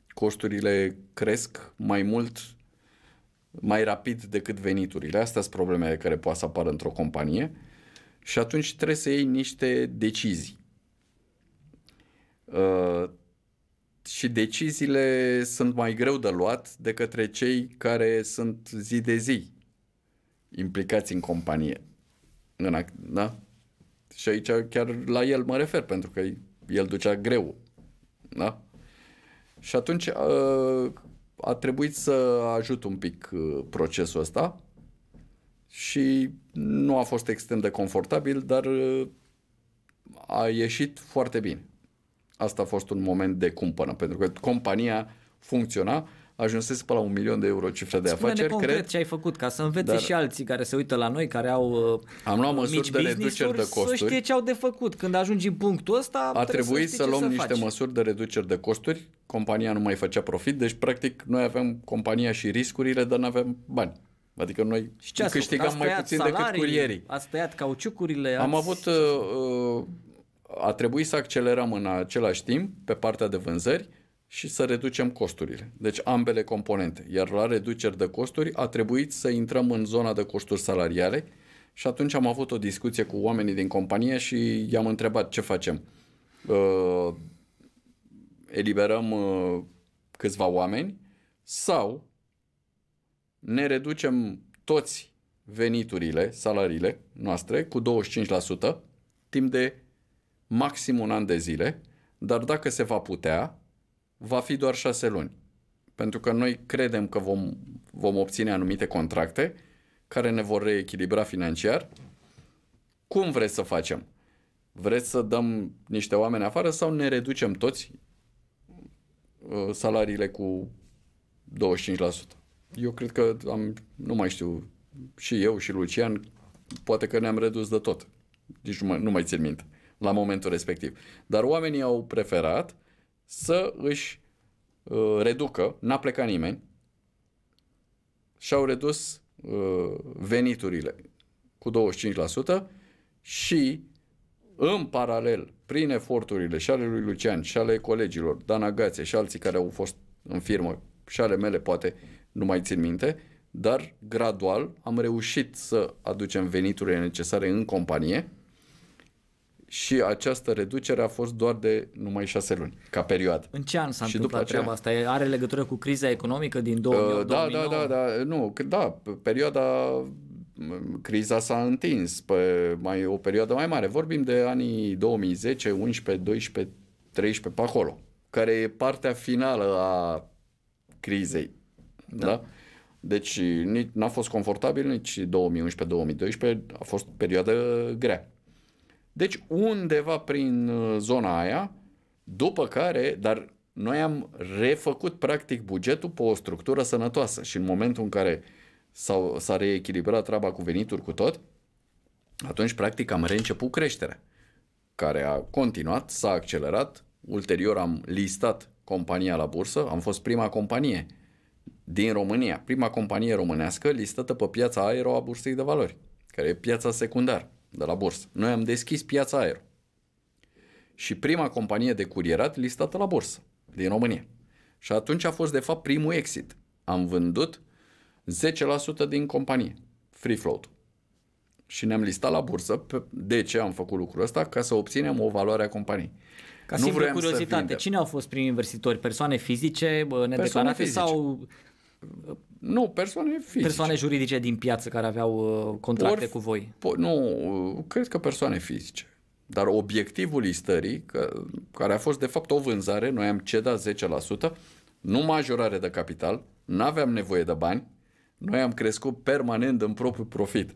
Costurile cresc mai mult, mai rapid decât veniturile. Astea sunt problemele care poate să apară într-o companie. Și atunci trebuie să iei niște decizii. Uh, și deciziile sunt mai greu de luat de către cei care sunt zi de zi implicați în companie. În, da? Și aici chiar la el mă refer, pentru că el ducea greu. Da? Și atunci a, uh, a trebuit să ajut un pic uh, procesul ăsta și nu a fost extrem de confortabil, dar uh, a ieșit foarte bine. Asta a fost un moment de cumpănă, pentru că compania funcționa, ajunsese pe la un milion de euro cifre de afaceri. Spune cred, ce ai făcut, ca să învețe dar, și alții care se uită la noi, care au uh, Am luat măsuri de reduceri de costuri. Să știe ce au de făcut. Când ajungi în punctul ăsta, a trebuit să, să luăm să niște faci. măsuri de reduceri de costuri. Compania nu mai făcea profit, deci practic noi avem compania și riscurile, dar nu avem bani. Adică noi și ce câștigam mai puțin salarii, decât curierii. Ați tăiat cauciucurile? Ați... Am avut... Uh, a trebuit să accelerăm în același timp pe partea de vânzări și să reducem costurile. Deci ambele componente. Iar la reduceri de costuri a trebuit să intrăm în zona de costuri salariale și atunci am avut o discuție cu oamenii din companie și i-am întrebat ce facem. Uh, eliberăm uh, câțiva oameni sau ne reducem toți veniturile, salariile noastre cu 25% timp de maxim un an de zile, dar dacă se va putea, va fi doar șase luni. Pentru că noi credem că vom, vom obține anumite contracte care ne vor reechilibra financiar. Cum vreți să facem? Vreți să dăm niște oameni afară sau ne reducem toți uh, salariile cu 25%? eu cred că am, nu mai știu, și eu și Lucian, poate că ne-am redus de tot. Deci nu mai, nu mai țin minte la momentul respectiv. Dar oamenii au preferat să își uh, reducă, n-a plecat nimeni, și-au redus uh, veniturile cu 25% și în paralel, prin eforturile și ale lui Lucian și ale colegilor, Dana Gațe și alții care au fost în firmă și ale mele poate, uh, nu mai țin minte, dar gradual am reușit să aducem veniturile necesare în companie și această reducere a fost doar de numai șase luni, ca perioadă. În ce an s-a și întâmplat aceea... treaba asta? Are legătură cu criza economică din 2008, uh, da, 2009? Da, da, da, nu, da, perioada criza s-a întins pe mai, o perioadă mai mare. Vorbim de anii 2010, 11, 12, 13, pe acolo, care e partea finală a crizei da. da? Deci nici, n-a fost confortabil nici 2011-2012, a fost perioada perioadă grea. Deci undeva prin uh, zona aia, după care, dar noi am refăcut practic bugetul pe o structură sănătoasă și în momentul în care s-a, s-a reechilibrat treaba cu venituri cu tot, atunci practic am reînceput creșterea, care a continuat, s-a accelerat, ulterior am listat compania la bursă, am fost prima companie din România, prima companie românească listată pe piața aero a bursei de valori, care e piața secundară de la bursă. Noi am deschis piața aero și prima companie de curierat listată la bursă din România. Și atunci a fost de fapt primul exit. Am vândut 10% din companie, free float și ne-am listat la bursă. De ce am făcut lucrul ăsta? Ca să obținem o valoare a companiei. Ca nu simplă curiozitate, cine au fost primii investitori? Persoane fizice nedeclarate Persoane fizice. sau nu, persoane fizice. Persoane juridice din piață care aveau uh, contracte Or, cu voi. Po- nu, cred că persoane fizice. Dar obiectivul listării, că, care a fost de fapt o vânzare, noi am cedat 10%, nu majorare de capital, nu aveam nevoie de bani, noi am crescut permanent în propriul profit.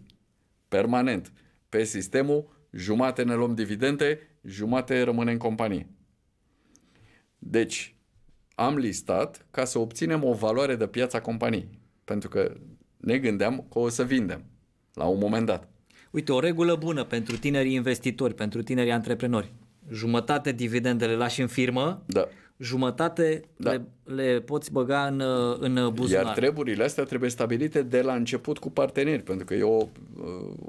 Permanent. Pe sistemul, jumate ne luăm dividende, jumate rămâne în companie. Deci, am listat ca să obținem o valoare de piața companiei. Pentru că ne gândeam că o să vindem la un moment dat. Uite, o regulă bună pentru tinerii investitori, pentru tinerii antreprenori. Jumătate dividendele lași în firmă, da jumătate da. le, le poți băga în, în buzunar. Iar treburile astea trebuie stabilite de la început cu parteneri, pentru că e o,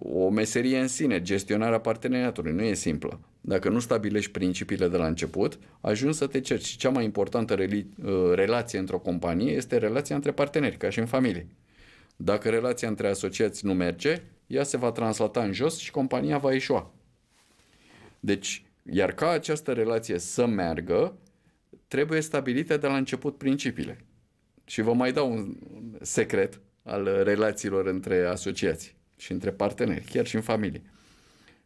o meserie în sine, gestionarea parteneriatului, nu e simplă. Dacă nu stabilești principiile de la început, ajungi să te cerci. Și cea mai importantă reli- uh, relație într-o companie este relația între parteneri, ca și în familie. Dacă relația între asociați nu merge, ea se va translata în jos și compania va ieșua. Deci, iar ca această relație să meargă, trebuie stabilite de la început principiile. Și vă mai dau un secret al relațiilor între asociații și între parteneri, chiar și în familie.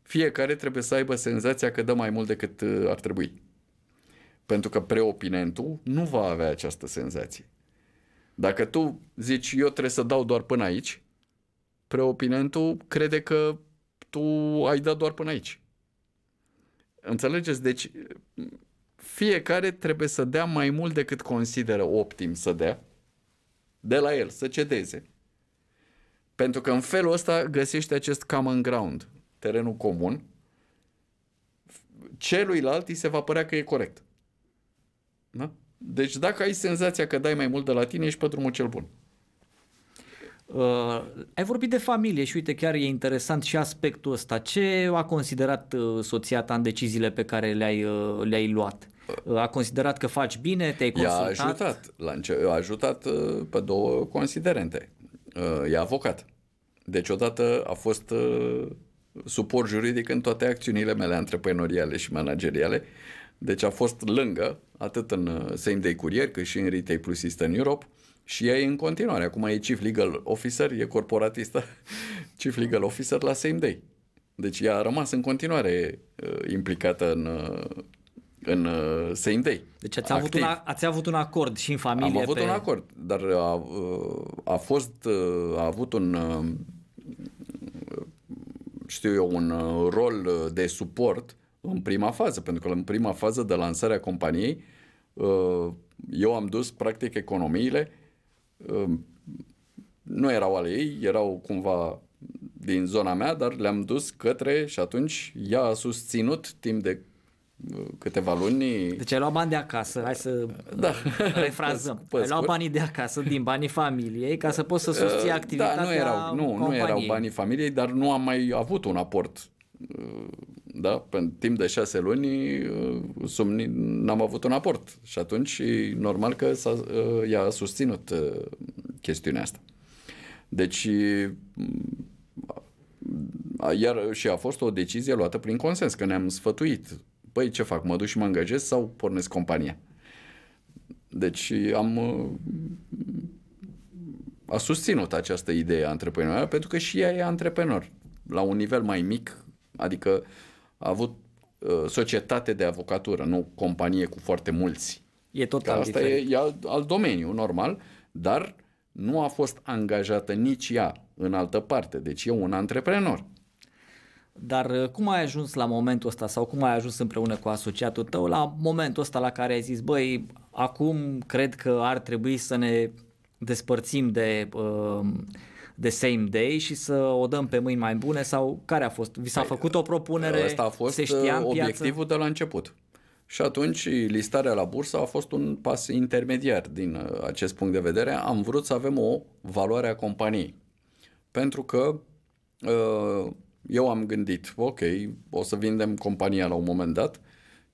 Fiecare trebuie să aibă senzația că dă mai mult decât uh, ar trebui. Pentru că preopinentul nu va avea această senzație. Dacă tu zici eu trebuie să dau doar până aici, preopinentul crede că tu ai dat doar până aici. Înțelegeți? Deci fiecare trebuie să dea mai mult decât consideră optim să dea de la el, să cedeze. Pentru că în felul ăsta găsește acest common ground, terenul comun, celuilalt îi se va părea că e corect. Da? Deci dacă ai senzația că dai mai mult de la tine, ești pe drumul cel bun. Uh, ai vorbit de familie și uite chiar e interesant și aspectul ăsta. Ce a considerat uh, soția ta în deciziile pe care le-ai, uh, le-ai luat? a considerat că faci bine, te-ai consultat? I-a ajutat, la înce- a ajutat uh, pe două considerente. Uh, e avocat. Deci odată a fost uh, suport juridic în toate acțiunile mele antreprenoriale și manageriale. Deci a fost lângă, atât în Same Day Courier, cât și în Retail Plus Eastern Europe și ea e în continuare. Acum e Chief Legal Officer, e corporatistă, Chief Legal Officer la Same Day. Deci ea a rămas în continuare implicată în în uh, same day. Deci ați avut, un, ați avut un acord și în familie? Am avut pe... un acord, dar uh, a, uh, a fost, uh, a avut un, știu eu, un rol de suport în prima fază, pentru că în prima fază de lansare a companiei eu am dus practic economiile, nu erau ale ei, erau cumva din zona mea, dar le-am dus către și atunci ea a susținut timp de câteva luni. Deci ai luat bani de acasă, hai să da. refrazăm. Păscur. Ai luat banii de acasă din banii familiei ca să poți să susții activitatea da, nu erau, nu, companiei. nu erau banii familiei, dar nu am mai avut un aport. Uh, da? În timp de șase luni uh, n-am avut un aport și atunci normal că s-a, i-a uh, susținut chestiunea asta. Deci mm, iar și a fost o decizie luată prin consens, că ne-am sfătuit păi ce fac, mă duc și mă angajez sau pornesc compania? Deci am uh, a susținut această idee antreprenorilor pentru că și ea e antreprenor la un nivel mai mic, adică a avut uh, societate de avocatură, nu companie cu foarte mulți. E tot că asta diferent. e, e al, al domeniu, normal, dar nu a fost angajată nici ea în altă parte. Deci e un antreprenor. Dar uh, cum ai ajuns la momentul ăsta sau cum ai ajuns împreună cu asociatul tău la momentul ăsta la care ai zis, băi, acum cred că ar trebui să ne despărțim de, um, de same day și să o dăm pe mâini mai bune sau care a fost? Vi s-a păi, făcut o propunere? Asta a fost se știa uh, obiectivul piață? de la început. Și atunci listarea la bursă a fost un pas intermediar din uh, acest punct de vedere. Am vrut să avem o valoare a companiei. Pentru că eu am gândit, ok, o să vindem compania la un moment dat,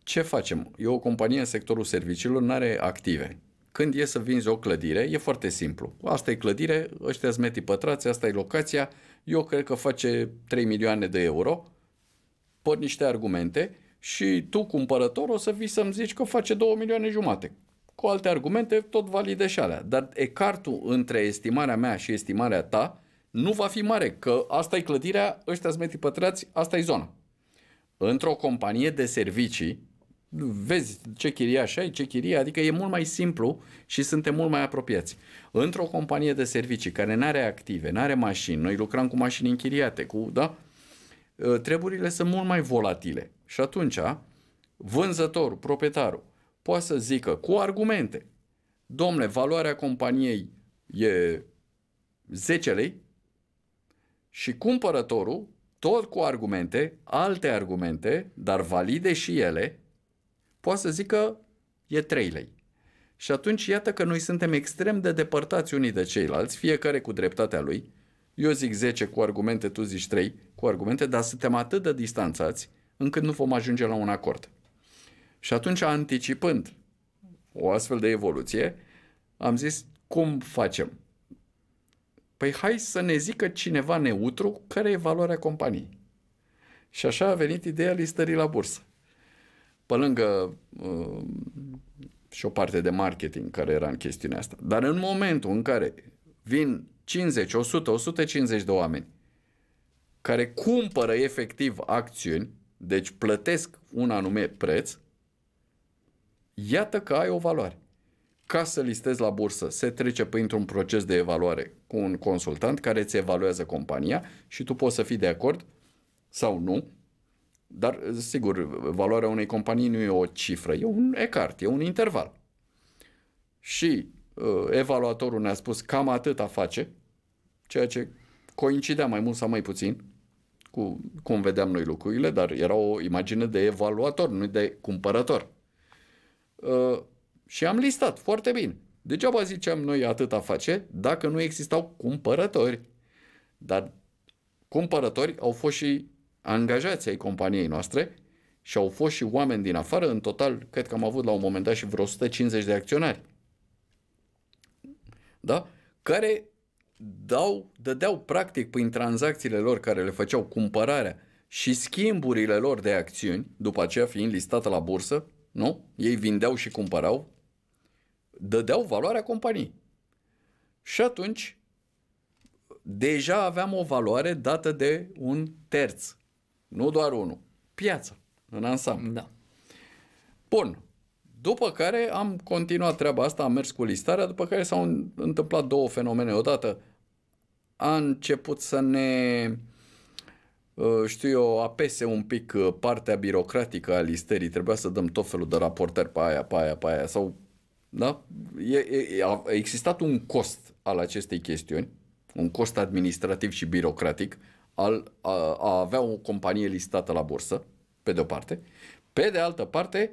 ce facem? E o companie în sectorul serviciilor, nu are active. Când e să vinzi o clădire, e foarte simplu. Asta e clădire, ăștia sunt metri pătrați, asta e locația, eu cred că face 3 milioane de euro, pot niște argumente și tu, cumpărător, o să vii să-mi zici că face 2 milioane jumate. Cu alte argumente, tot valide și alea. Dar ecartul între estimarea mea și estimarea ta nu va fi mare, că asta e clădirea, ăștia sunt metri pătrați, asta e zona. Într-o companie de servicii, vezi ce chiriaș ai, ce chirie, adică e mult mai simplu și suntem mult mai apropiați. Într-o companie de servicii care nu are active, nu are mașini, noi lucrăm cu mașini închiriate, cu, da? Ă, treburile sunt mult mai volatile. Și atunci, vânzătorul, proprietarul, poate să zică cu argumente, domnule, valoarea companiei e 10 lei, și cumpărătorul, tot cu argumente, alte argumente, dar valide și ele, poate să zică e 3 lei. Și atunci iată că noi suntem extrem de depărtați unii de ceilalți, fiecare cu dreptatea lui. Eu zic 10 cu argumente, tu zici 3 cu argumente, dar suntem atât de distanțați încât nu vom ajunge la un acord. Și atunci, anticipând o astfel de evoluție, am zis cum facem? Păi hai să ne zică cineva neutru care e valoarea companiei. Și așa a venit ideea listării la bursă. Pe lângă uh, și o parte de marketing care era în chestiunea asta. Dar în momentul în care vin 50, 100, 150 de oameni care cumpără efectiv acțiuni, deci plătesc un anume preț, iată că ai o valoare ca să listezi la bursă, se trece printr-un proces de evaluare cu un consultant care îți evaluează compania și tu poți să fii de acord sau nu, dar sigur, valoarea unei companii nu e o cifră, e un ecart, e un interval. Și uh, evaluatorul ne-a spus cam a face, ceea ce coincidea mai mult sau mai puțin cu cum vedeam noi lucrurile, dar era o imagine de evaluator, nu de cumpărător. Uh, și am listat foarte bine. Degeaba ziceam noi atâta face dacă nu existau cumpărători. Dar cumpărători au fost și angajații ai companiei noastre și au fost și oameni din afară. În total, cred că am avut la un moment dat și vreo 150 de acționari. Da? Care dau, dădeau practic prin tranzacțiile lor care le făceau cumpărarea și schimburile lor de acțiuni, după aceea fiind listată la bursă, nu? Ei vindeau și cumpărau, dădeau valoarea companiei. Și atunci deja aveam o valoare dată de un terț, nu doar unul, piața în ansamblu. Da. Bun. După care am continuat treaba asta, am mers cu listarea, după care s-au întâmplat două fenomene. Odată a început să ne ă, știu eu, apese un pic ă, partea birocratică a listării, trebuia să dăm tot felul de raportări pe aia, pe aia, pe aia, sau da? E, e, a existat un cost al acestei chestiuni, un cost administrativ și birocratic al a, a avea o companie listată la bursă, pe de o parte. Pe de altă parte,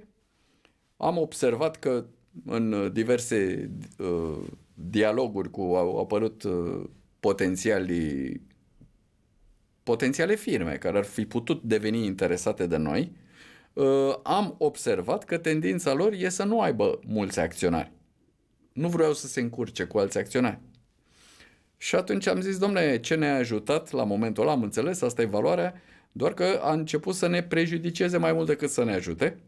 am observat că în diverse uh, dialoguri cu au apărut uh, potențiali potențiale firme care ar fi putut deveni interesate de noi, Ă, am observat că tendința lor e să nu aibă mulți acționari. Nu vreau să se încurce cu alți acționari. Și atunci am zis, domnule, ce ne-a ajutat la momentul ăla, am înțeles, asta e valoarea, doar că a început să ne prejudiceze mai mult decât să ne ajute.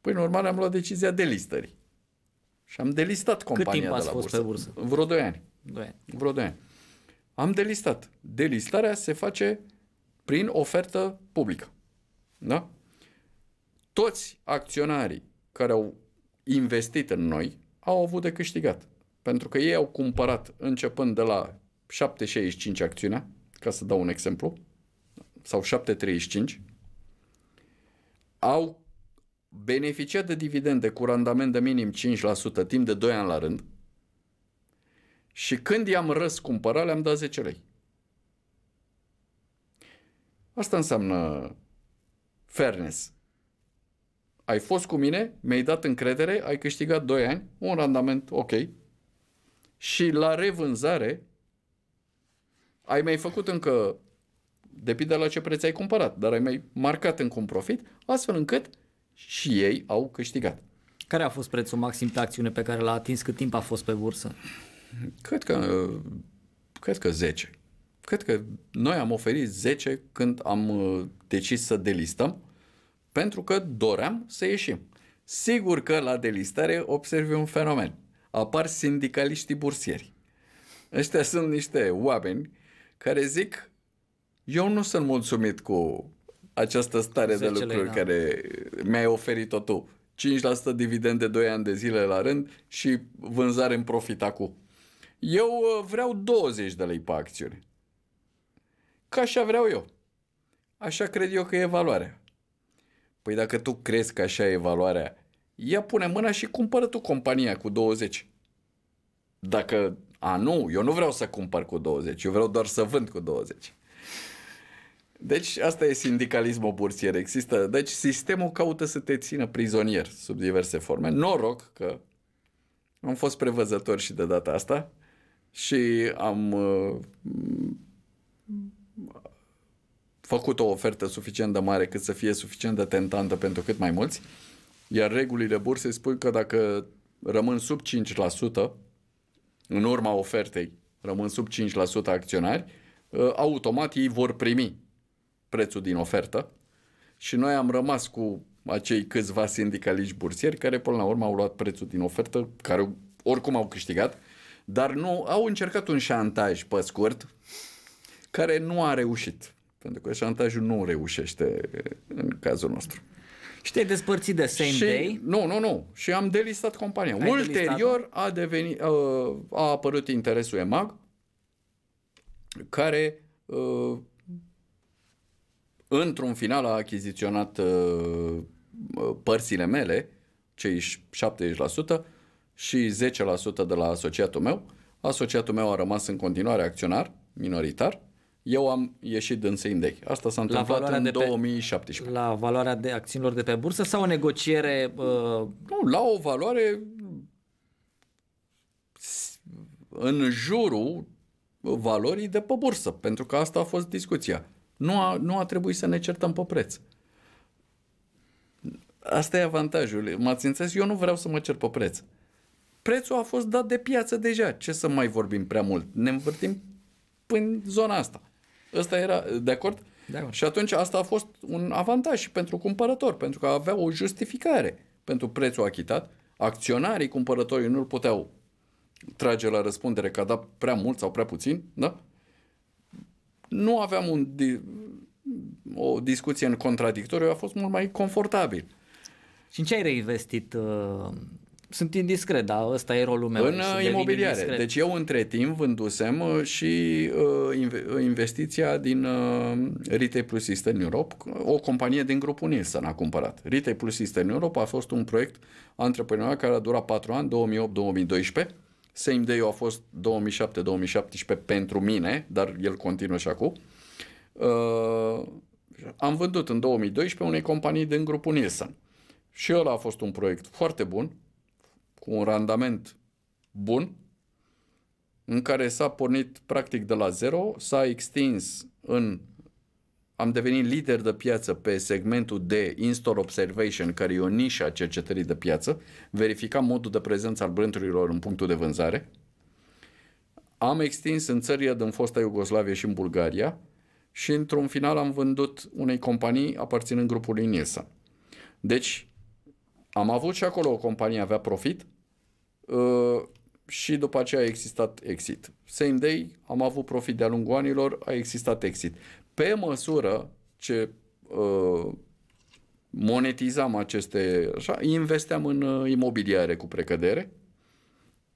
Prin urmare, am luat decizia delistării. Și am delistat compania Cât timp de la fost bursă? pe bursă? Vreo 2 ani. ani. Vreo 2 ani. Am delistat. Delistarea se face prin ofertă publică. Da? toți acționarii care au investit în noi au avut de câștigat. Pentru că ei au cumpărat începând de la 7,65 acțiunea, ca să dau un exemplu, sau 7,35, au beneficiat de dividende cu randament de minim 5% timp de 2 ani la rând și când i-am răscumpărat le-am dat 10 lei. Asta înseamnă fairness ai fost cu mine, mi-ai dat încredere, ai câștigat 2 ani, un randament ok. Și la revânzare ai mai făcut încă, depinde la ce preț ai cumpărat, dar ai mai marcat încă un profit, astfel încât și ei au câștigat. Care a fost prețul maxim de acțiune pe care l-a atins? Cât timp a fost pe bursă? Cred că, cred că 10. Cred că noi am oferit 10 când am uh, decis să delistăm pentru că doream să ieșim. Sigur că la delistare observi un fenomen. Apar sindicaliștii bursieri. Ăștia sunt niște oameni care zic eu nu sunt mulțumit cu această stare de lucruri lei, da. care mi-ai oferit-o tu. 5% dividende 2 ani de zile la rând și vânzare în profit acum. Eu uh, vreau 20 de lei pe acțiune. Ca așa vreau eu. Așa cred eu că e valoarea. Păi dacă tu crezi că așa e valoarea, ia pune mâna și cumpără tu compania cu 20. Dacă, a nu, eu nu vreau să cumpăr cu 20, eu vreau doar să vând cu 20. Deci asta e sindicalismul bursier. Există, deci sistemul caută să te țină prizonier sub diverse forme. Noroc că am fost prevăzător și de data asta și am uh, făcut o ofertă suficient de mare cât să fie suficient de tentantă pentru cât mai mulți, iar regulile bursei spun că dacă rămân sub 5% în urma ofertei, rămân sub 5% acționari, ă, automat ei vor primi prețul din ofertă și noi am rămas cu acei câțiva sindicaliști bursieri care până la urmă au luat prețul din ofertă, care oricum au câștigat, dar nu au încercat un șantaj pe scurt care nu a reușit. Pentru că șantajul nu reușește în cazul nostru. Și te-ai despărțit de same și, day? Nu, nu, nu. Și am delistat compania. Ai Ulterior a, devenit, uh, a apărut interesul EMAG, care uh, într-un final a achiziționat uh, părțile mele, cei 70% și 10% de la asociatul meu. Asociatul meu a rămas în continuare acționar minoritar eu am ieșit din Sindec. Asta s-a întâmplat în de 2017. Pe, la valoarea de acțiunilor de pe bursă sau o negociere? Uh... Nu, la o valoare în jurul valorii de pe bursă, pentru că asta a fost discuția. Nu a, nu a trebuit să ne certăm pe preț. Asta e avantajul. Mă ați înțeles? Eu nu vreau să mă cer pe preț. Prețul a fost dat de piață deja. Ce să mai vorbim prea mult? Ne învârtim în zona asta. Ăsta era, de acord? De acord. Și atunci asta a fost un avantaj și pentru cumpărător, pentru că avea o justificare pentru prețul achitat. Acționarii cumpărătorii nu-l puteau trage la răspundere că a dat prea mult sau prea puțin, da? Nu aveam un, o discuție în contradictoriu, a fost mult mai confortabil. Și în ce ai reinvestit uh, sunt indiscret, dar ăsta e rolul meu. În uh, imobiliare. Deci eu între timp vândusem uh, și uh, uh, investiția din uh, Rite Plus Eastern Europe, o companie din grupul Nielsen a cumpărat. Rite Plus Eastern Europe a fost un proiect antreprenorial care a durat 4 ani, 2008-2012. Same Day a fost 2007-2017 pentru mine, dar el continuă și acum. Uh, am vândut în 2012 unei companii din grupul Nielsen. Și ăla a fost un proiect foarte bun, cu un randament bun, în care s-a pornit practic de la zero, s-a extins în am devenit lider de piață pe segmentul de in-store observation, care e o nișă a cercetării de piață, verificam modul de prezență al brandurilor în punctul de vânzare. Am extins în țările din fosta Iugoslavie și în Bulgaria și într-un final am vândut unei companii aparținând grupului Nielsen. Deci, am avut și acolo o companie avea profit, Uh, și după aceea a existat exit. Same day, am avut profit de-a lungul anilor, a existat exit. Pe măsură ce uh, monetizam aceste, așa, investeam în uh, imobiliare cu precădere.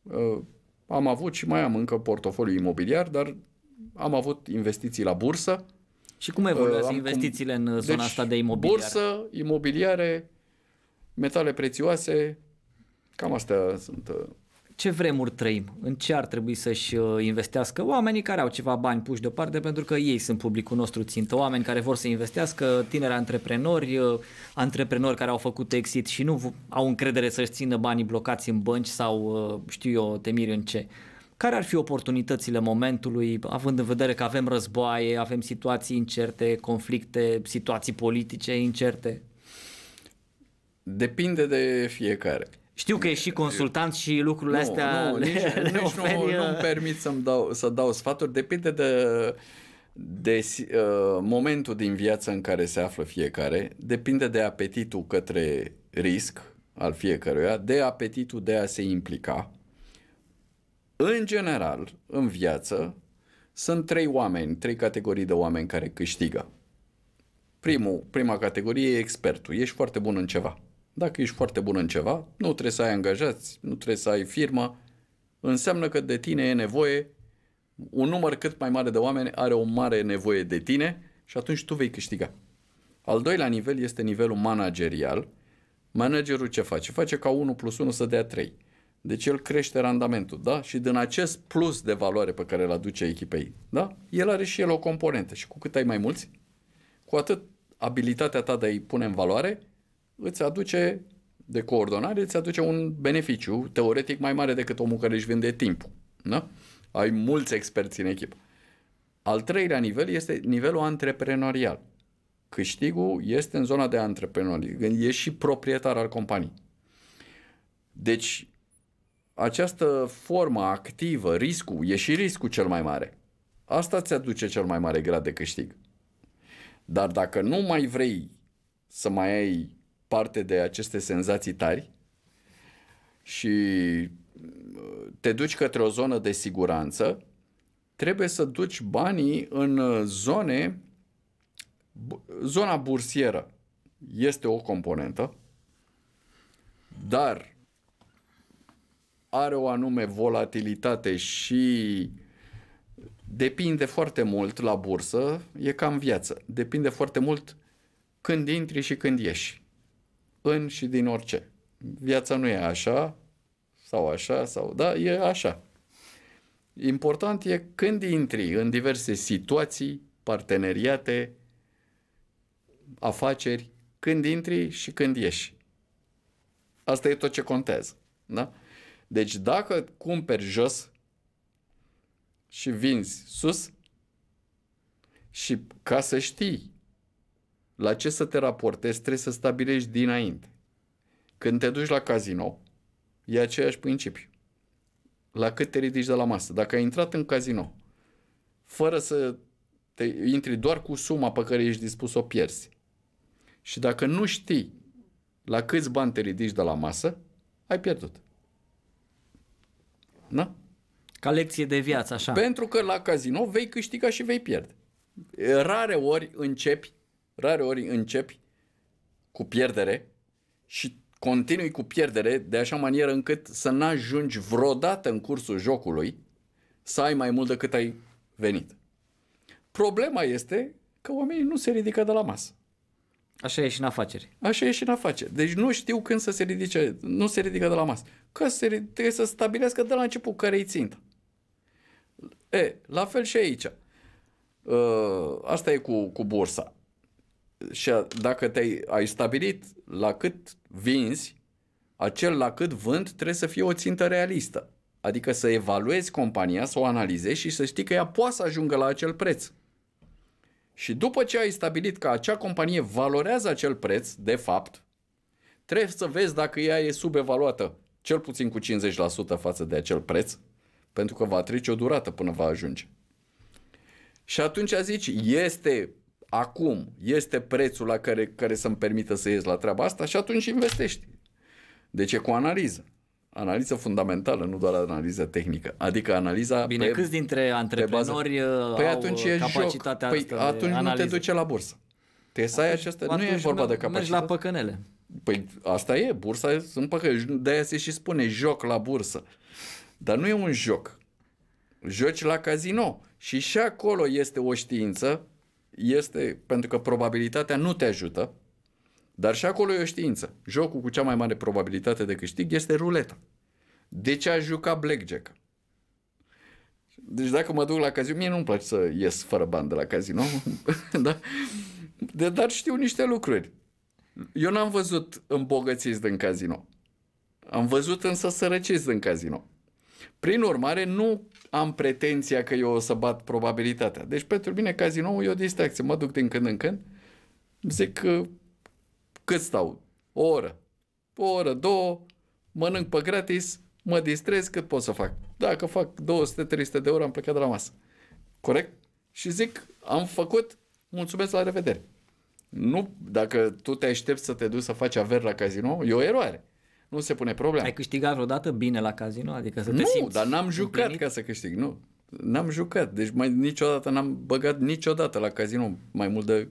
Uh, am avut și mai am încă portofoliu imobiliar, dar am avut investiții la bursă. Și cum evoluează uh, investițiile cum... în zona deci, asta de imobiliare Bursă, imobiliare, metale prețioase, Cam astea sunt... Uh, ce vremuri trăim? În ce ar trebui să-și uh, investească oamenii care au ceva bani puși deoparte pentru că ei sunt publicul nostru țintă, oameni care vor să investească, tineri antreprenori, uh, antreprenori care au făcut exit și nu au încredere să-și țină banii blocați în bănci sau știu eu temiri în ce. Care ar fi oportunitățile momentului, având în vedere că avem războaie, avem situații incerte, conflicte, situații politice incerte? Depinde de fiecare. Știu că e și consultant și lucrurile nu, astea nu, le, nici, le nici oferi... nu, nu-mi uh, permit să-mi dau, să dau sfaturi, depinde de, de uh, momentul din viață în care se află fiecare, depinde de apetitul către risc al fiecăruia, de apetitul de a se implica. În general, în viață, sunt trei oameni, trei categorii de oameni care câștigă. Primul, prima categorie e expertul, ești foarte bun în ceva dacă ești foarte bun în ceva, nu trebuie să ai angajați, nu trebuie să ai firmă, înseamnă că de tine e nevoie, un număr cât mai mare de oameni are o mare nevoie de tine și atunci tu vei câștiga. Al doilea nivel este nivelul managerial. Managerul ce face? Face ca 1 plus 1 să dea 3. Deci el crește randamentul, da? Și din acest plus de valoare pe care îl aduce echipei, da? El are și el o componentă și cu cât ai mai mulți, cu atât abilitatea ta de a-i pune în valoare îți aduce de coordonare, îți aduce un beneficiu teoretic mai mare decât omul care își vinde timpul. Da? Ai mulți experți în echipă. Al treilea nivel este nivelul antreprenorial. Câștigul este în zona de antreprenori. Ești și proprietar al companiei. Deci, această formă activă, riscul, e și riscul cel mai mare. Asta ți aduce cel mai mare grad de câștig. Dar dacă nu mai vrei să mai ai parte de aceste senzații tari și uh, te duci către o zonă de siguranță, trebuie să duci banii în uh, zone, zona bursieră este o componentă, dar are o anume volatilitate și depinde foarte mult la bursă, e cam viață, depinde foarte mult când intri și când ieși în și din orice. Viața nu e așa, sau așa, sau da, e așa. Important e când intri în diverse situații, parteneriate, afaceri, când intri și când ieși. Asta e tot ce contează. Da? Deci dacă cumperi jos și vinzi sus și ca să știi la ce să te raportezi trebuie să stabilești dinainte. Când te duci la casino, e aceeași principiu. La cât te ridici de la masă? Dacă ai intrat în casino, fără să te intri doar cu suma pe care ești dispus să o pierzi, și dacă nu știi la câți bani te ridici de la masă, ai pierdut. Na? Ca lecție de viață, așa. Pentru că la casino vei câștiga și vei pierde. Rare ori începi rare ori începi cu pierdere și continui cu pierdere de așa manieră încât să n-ajungi vreodată în cursul jocului să ai mai mult decât ai venit. Problema este că oamenii nu se ridică de la masă. Așa e și în afaceri. Așa e și în afaceri. Deci nu știu când să se ridice, nu se ridică de la masă. Că se, trebuie să stabilească de la început care-i țintă. E, la fel și aici. Ă, asta e cu, cu bursa și dacă te-ai ai stabilit la cât vinzi, acel la cât vând trebuie să fie o țintă realistă. Adică să evaluezi compania, să o analizezi și să știi că ea poate să ajungă la acel preț. Și după ce ai stabilit că acea companie valorează acel preț, de fapt, trebuie să vezi dacă ea e subevaluată, cel puțin cu 50% față de acel preț, pentru că va trece o durată până va ajunge. Și atunci zici, este acum este prețul la care, care să-mi permită să ies la treaba asta și atunci investești. Deci e cu analiză. Analiză fundamentală, nu doar analiză tehnică. Adică analiza Bine, pe, câți dintre antreprenori pe Păi uh, au atunci e uh, capacitatea joc. Păi atunci nu te duce la bursă. Te să ai aceste... Nu e vorba de capacitate. Mergi la păcănele. Păi asta e, bursa sunt păcănele. De-aia se și spune joc la bursă. Dar nu e un joc. Joci la casino. Și și acolo este o știință este pentru că probabilitatea nu te ajută, dar și acolo e o știință. Jocul cu cea mai mare probabilitate de câștig este ruleta. De ce aș juca blackjack? Deci dacă mă duc la casino, mie nu-mi place să ies fără bani de la casino, da? de, dar știu niște lucruri. Eu n-am văzut îmbogățiți din casino. Am văzut însă sărăciți din casino. Prin urmare, nu am pretenția că eu o să bat probabilitatea. Deci pentru mine cazinoul e o distracție. Mă duc din când în când, zic că cât stau? O oră. O oră, două, mănânc pe gratis, mă distrez cât pot să fac. Dacă fac 200-300 de euro, am plecat de la masă. Corect? Și zic, am făcut, mulțumesc, la revedere. Nu, dacă tu te aștepți să te duci să faci aver la casino, e o eroare nu se pune problema. Ai câștigat vreodată bine la cazino? Adică să te nu, simți dar n-am jucat împlinit? ca să câștig, nu. N-am jucat, deci mai niciodată n-am băgat niciodată la cazino mai mult de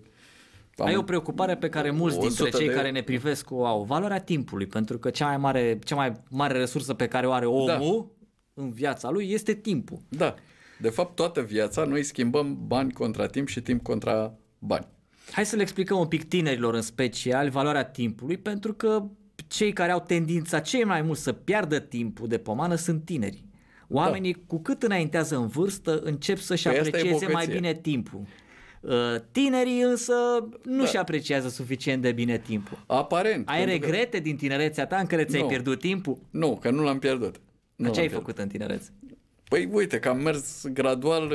am Ai o preocupare pe care mulți dintre cei de... care ne privesc o au, valoarea timpului, pentru că cea mai mare, cea mai mare resursă pe care o are da. omul da. în viața lui este timpul. Da. De fapt, toată viața noi schimbăm bani contra timp și timp contra bani. Hai să le explicăm un pic tinerilor în special valoarea timpului, pentru că cei care au tendința cei mai mult să piardă timpul de pomană sunt tineri. Oamenii, da. cu cât înaintează în vârstă, încep să-și păi aprecieze mai bine timpul. Uh, tinerii însă nu da. și apreciază suficient de bine timpul. Aparent. Ai regrete că... din tinerețea ta în care ți-ai nu. pierdut timpul? Nu, că nu l-am pierdut. Nu ce ai pierdut. făcut în tinerețe? Păi uite, că am mers gradual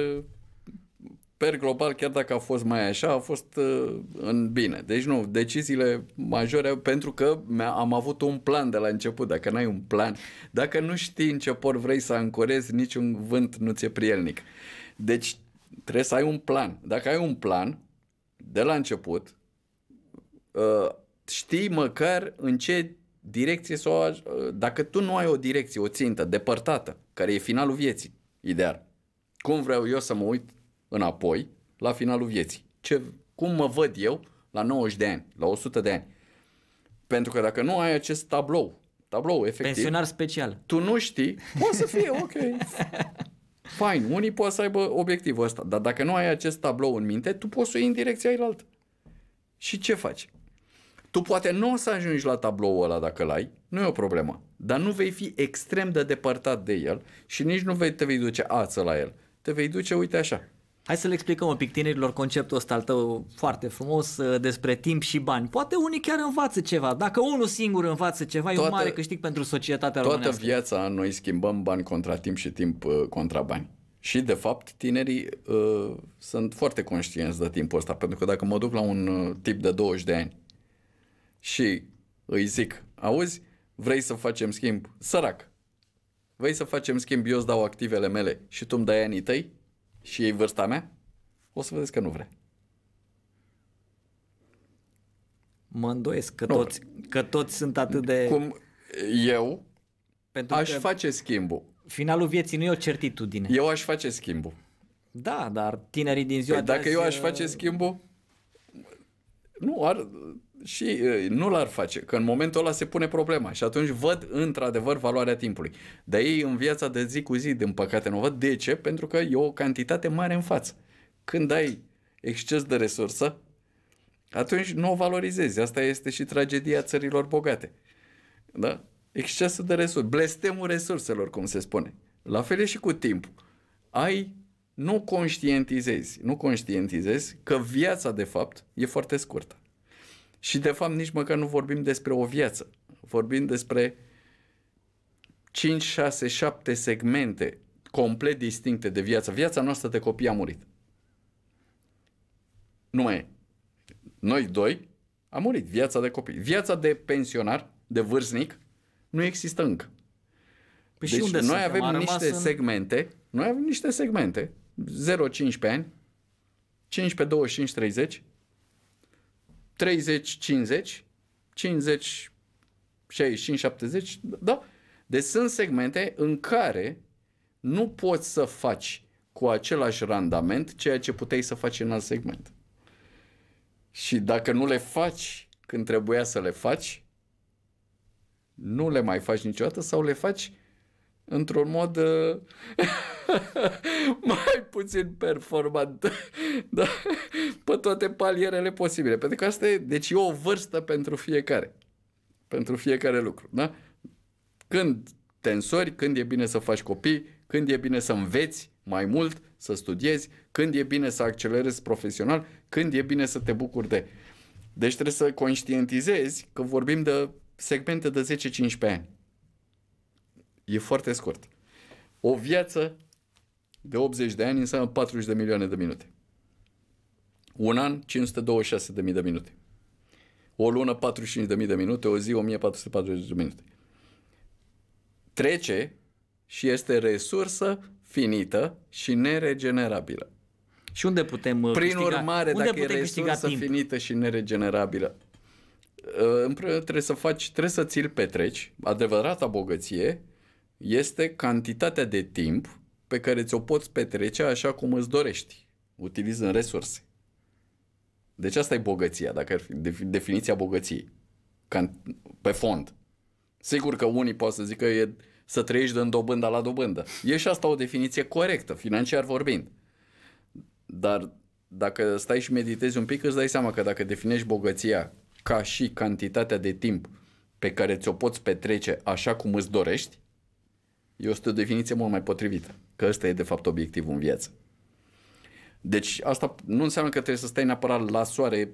per global, chiar dacă a fost mai așa, a fost uh, în bine. Deci nu, deciziile majore, pentru că am avut un plan de la început. Dacă n-ai un plan, dacă nu știi în ce por vrei să ancorezi, niciun vânt nu ți-e prielnic. Deci trebuie să ai un plan. Dacă ai un plan, de la început, uh, știi măcar în ce direcție să aj. Uh, dacă tu nu ai o direcție, o țintă depărtată, care e finalul vieții, ideal, cum vreau eu să mă uit înapoi la finalul vieții. Ce, cum mă văd eu la 90 de ani, la 100 de ani? Pentru că dacă nu ai acest tablou, tablou efectiv... Pensionar special. Tu nu știi, poate să fie, ok. Fain, unii pot să aibă obiectivul ăsta, dar dacă nu ai acest tablou în minte, tu poți să iei în direcția ailaltă. Și ce faci? Tu poate nu o să ajungi la tabloul ăla dacă l-ai, nu e o problemă, dar nu vei fi extrem de depărtat de el și nici nu vei, te vei duce ață la el. Te vei duce, uite așa, Hai să le explicăm un pic tinerilor conceptul ăsta al tău foarte frumos uh, despre timp și bani. Poate unii chiar învață ceva. Dacă unul singur învață ceva, toată, e un mare câștig pentru societatea toată românească. Toată viața noi schimbăm bani contra timp și timp uh, contra bani. Și, de fapt, tinerii uh, sunt foarte conștienți de timpul ăsta, pentru că dacă mă duc la un uh, tip de 20 de ani și îi zic, auzi, vrei să facem schimb? Sărac! Vrei să facem schimb, eu îți dau activele mele și tu îmi dai anii tăi? și ei vârsta mea, o să vedeți că nu vrea. Mă îndoiesc că, toți, că toți sunt atât de... Cum eu Pentru aș că face schimbul. Finalul vieții nu e o certitudine. Eu aș face schimbul. Da, dar tinerii din ziua păi de dacă azi... eu aș face uh, schimbul, nu, ar, și uh, nu l-ar face, că în momentul ăla se pune problema și atunci văd într-adevăr valoarea timpului. De ei în viața de zi cu zi, din păcate, nu văd. De ce? Pentru că e o cantitate mare în față. Când ai exces de resursă, atunci nu o valorizezi. Asta este și tragedia țărilor bogate. Da? Excesul de resurse, blestemul resurselor, cum se spune. La fel e și cu timpul. Ai, nu conștientizezi, nu conștientizezi că viața, de fapt, e foarte scurtă. Și de fapt nici măcar nu vorbim despre o viață. Vorbim despre 5, 6, 7 segmente complet distincte de viață. Viața noastră de copii a murit. Nu mai e. Noi doi a murit viața de copii. Viața de pensionar, de vârstnic, nu există încă. Păi deci și unde noi avem niște în... segmente, noi avem niște segmente, 0-15 ani, 15, 25, 30, 30-50, 50, 65, 70, da? Deci sunt segmente în care nu poți să faci cu același randament ceea ce puteai să faci în alt segment. Și dacă nu le faci când trebuia să le faci, nu le mai faci niciodată sau le faci într-un mod uh, mai puțin performant da? pe toate palierele posibile. Pentru că asta e, deci e o vârstă pentru fiecare. Pentru fiecare lucru. Da? Când tensori, când e bine să faci copii, când e bine să înveți mai mult, să studiezi, când e bine să accelerezi profesional, când e bine să te bucuri de. Deci trebuie să conștientizezi că vorbim de segmente de 10-15 ani. E foarte scurt. O viață de 80 de ani înseamnă 40 de milioane de minute. Un an, 526 de mii de minute. O lună, 45 de mii de minute. O zi, 1440 de minute. Trece și este resursă finită și neregenerabilă. Și unde putem uh, Prin câștiga? urmare, unde dacă e resursă timp? finită și neregenerabilă, uh, trebuie să faci, trebuie să ți-l petreci, adevărata bogăție, este cantitatea de timp pe care ți-o poți petrece așa cum îți dorești, utilizând resurse. Deci asta e bogăția, dacă ar fi definiția bogăției, pe fond. Sigur că unii pot să zică e să trăiești din dobândă la dobândă. E și asta o definiție corectă, financiar vorbind. Dar dacă stai și meditezi un pic, îți dai seama că dacă definești bogăția ca și cantitatea de timp pe care ți-o poți petrece așa cum îți dorești, este o definiție mult mai potrivită, că ăsta e de fapt obiectivul în viață. Deci asta nu înseamnă că trebuie să stai neapărat la soare,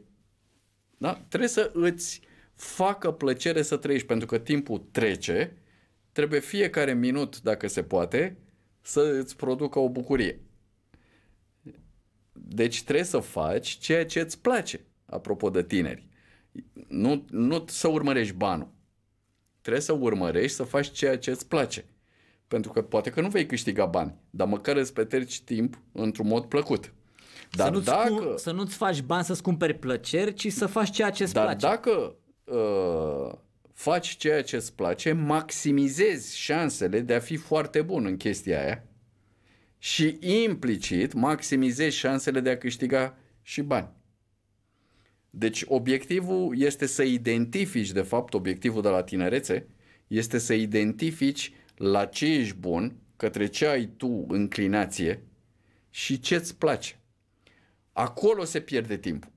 da? trebuie să îți facă plăcere să trăiești, pentru că timpul trece, trebuie fiecare minut, dacă se poate, să îți producă o bucurie. Deci trebuie să faci ceea ce îți place, apropo de tineri. Nu, nu să urmărești banul. Trebuie să urmărești să faci ceea ce îți place. Pentru că poate că nu vei câștiga bani, dar măcar îți petreci timp într-un mod plăcut. Dar să, nu-ți dacă, cu, să nu-ți faci bani să-ți cumperi plăceri, ci să faci ceea ce îți place. Dar dacă uh, faci ceea ce îți place, maximizezi șansele de a fi foarte bun în chestia aia și implicit maximizezi șansele de a câștiga și bani. Deci obiectivul este să identifici, de fapt, obiectivul de la tinerețe este să identifici la ce ești bun, către ce ai tu înclinație și ce îți place. Acolo se pierde timpul.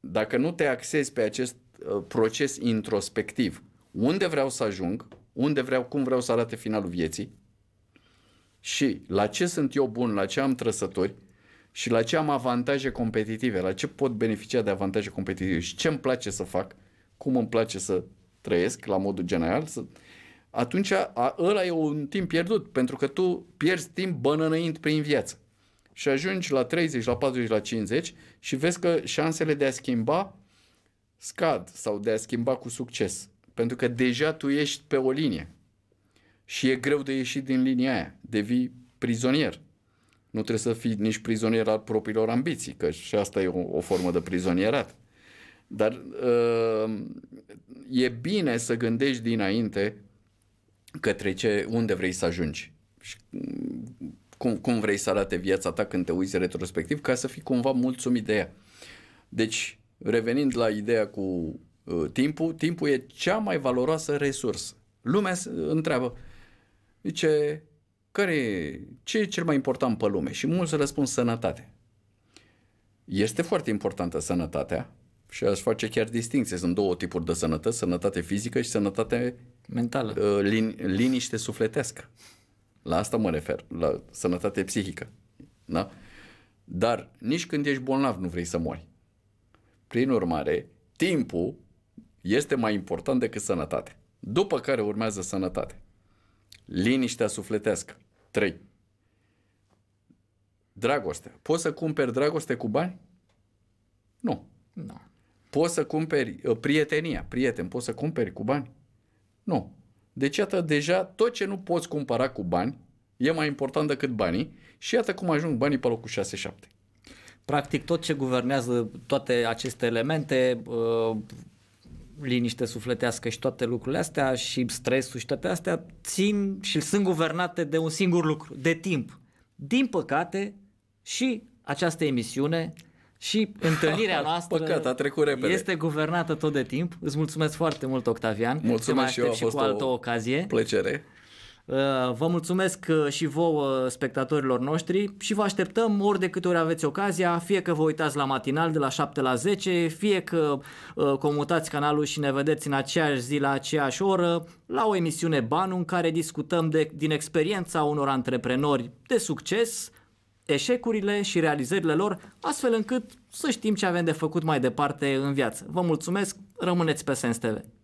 Dacă nu te axezi pe acest uh, proces introspectiv, unde vreau să ajung, unde vreau, cum vreau să arate finalul vieții și la ce sunt eu bun, la ce am trăsători și la ce am avantaje competitive, la ce pot beneficia de avantaje competitive și ce îmi place să fac, cum îmi place să trăiesc la modul general, să, uh, atunci ăla e un timp pierdut, pentru că tu pierzi timp bănănăind prin viață. Și ajungi la 30, la 40, la 50 și vezi că șansele de a schimba scad sau de a schimba cu succes. Pentru că deja tu ești pe o linie și e greu de ieșit din linia aia, devii prizonier. Nu trebuie să fii nici prizonier al propriilor ambiții, că și asta e o, o formă de prizonierat. Dar uh, e bine să gândești dinainte către ce, unde vrei să ajungi și cum, cum vrei să arate viața ta când te uiți retrospectiv ca să fii cumva mulțumit de ea. Deci, revenind la ideea cu uh, timpul, timpul e cea mai valoroasă resursă. Lumea se întreabă, zice, care, ce e cel mai important pe lume? Și mulți răspund sănătate. Este foarte importantă sănătatea și aș face chiar distinție. Sunt două tipuri de sănătate, sănătate fizică și sănătate mentală. Uh, lin, liniște sufletească. La asta mă refer, la sănătate psihică. Da? Dar nici când ești bolnav nu vrei să mori. Prin urmare, timpul este mai important decât sănătate. După care urmează sănătate. Liniștea sufletească. 3. Dragoste. Poți să cumperi dragoste cu bani? Nu. Nu. Poți să cumperi uh, prietenia, prieten, poți să cumperi cu bani? Nu. Deci, iată, deja tot ce nu poți cumpăra cu bani e mai important decât banii și iată cum ajung banii pe locul 6-7. Practic tot ce guvernează toate aceste elemente, uh, liniște sufletească și toate lucrurile astea și stresul și toate astea țin și sunt guvernate de un singur lucru, de timp. Din păcate și această emisiune și întâlnirea ah, noastră Păcat, a trecut repede. este guvernată tot de timp. Îți mulțumesc foarte mult, Octavian. Mulțumesc Te mai și eu, a fost și cu altă o ocazie. plăcere. Uh, vă mulțumesc uh, și vouă spectatorilor noștri și vă așteptăm ori de câte ori aveți ocazia, fie că vă uitați la matinal de la 7 la 10, fie că uh, comutați canalul și ne vedeți în aceeași zi la aceeași oră, la o emisiune Banu în care discutăm de, din experiența unor antreprenori de succes, eșecurile și realizările lor, astfel încât să știm ce avem de făcut mai departe în viață. Vă mulțumesc, rămâneți pe Sens TV!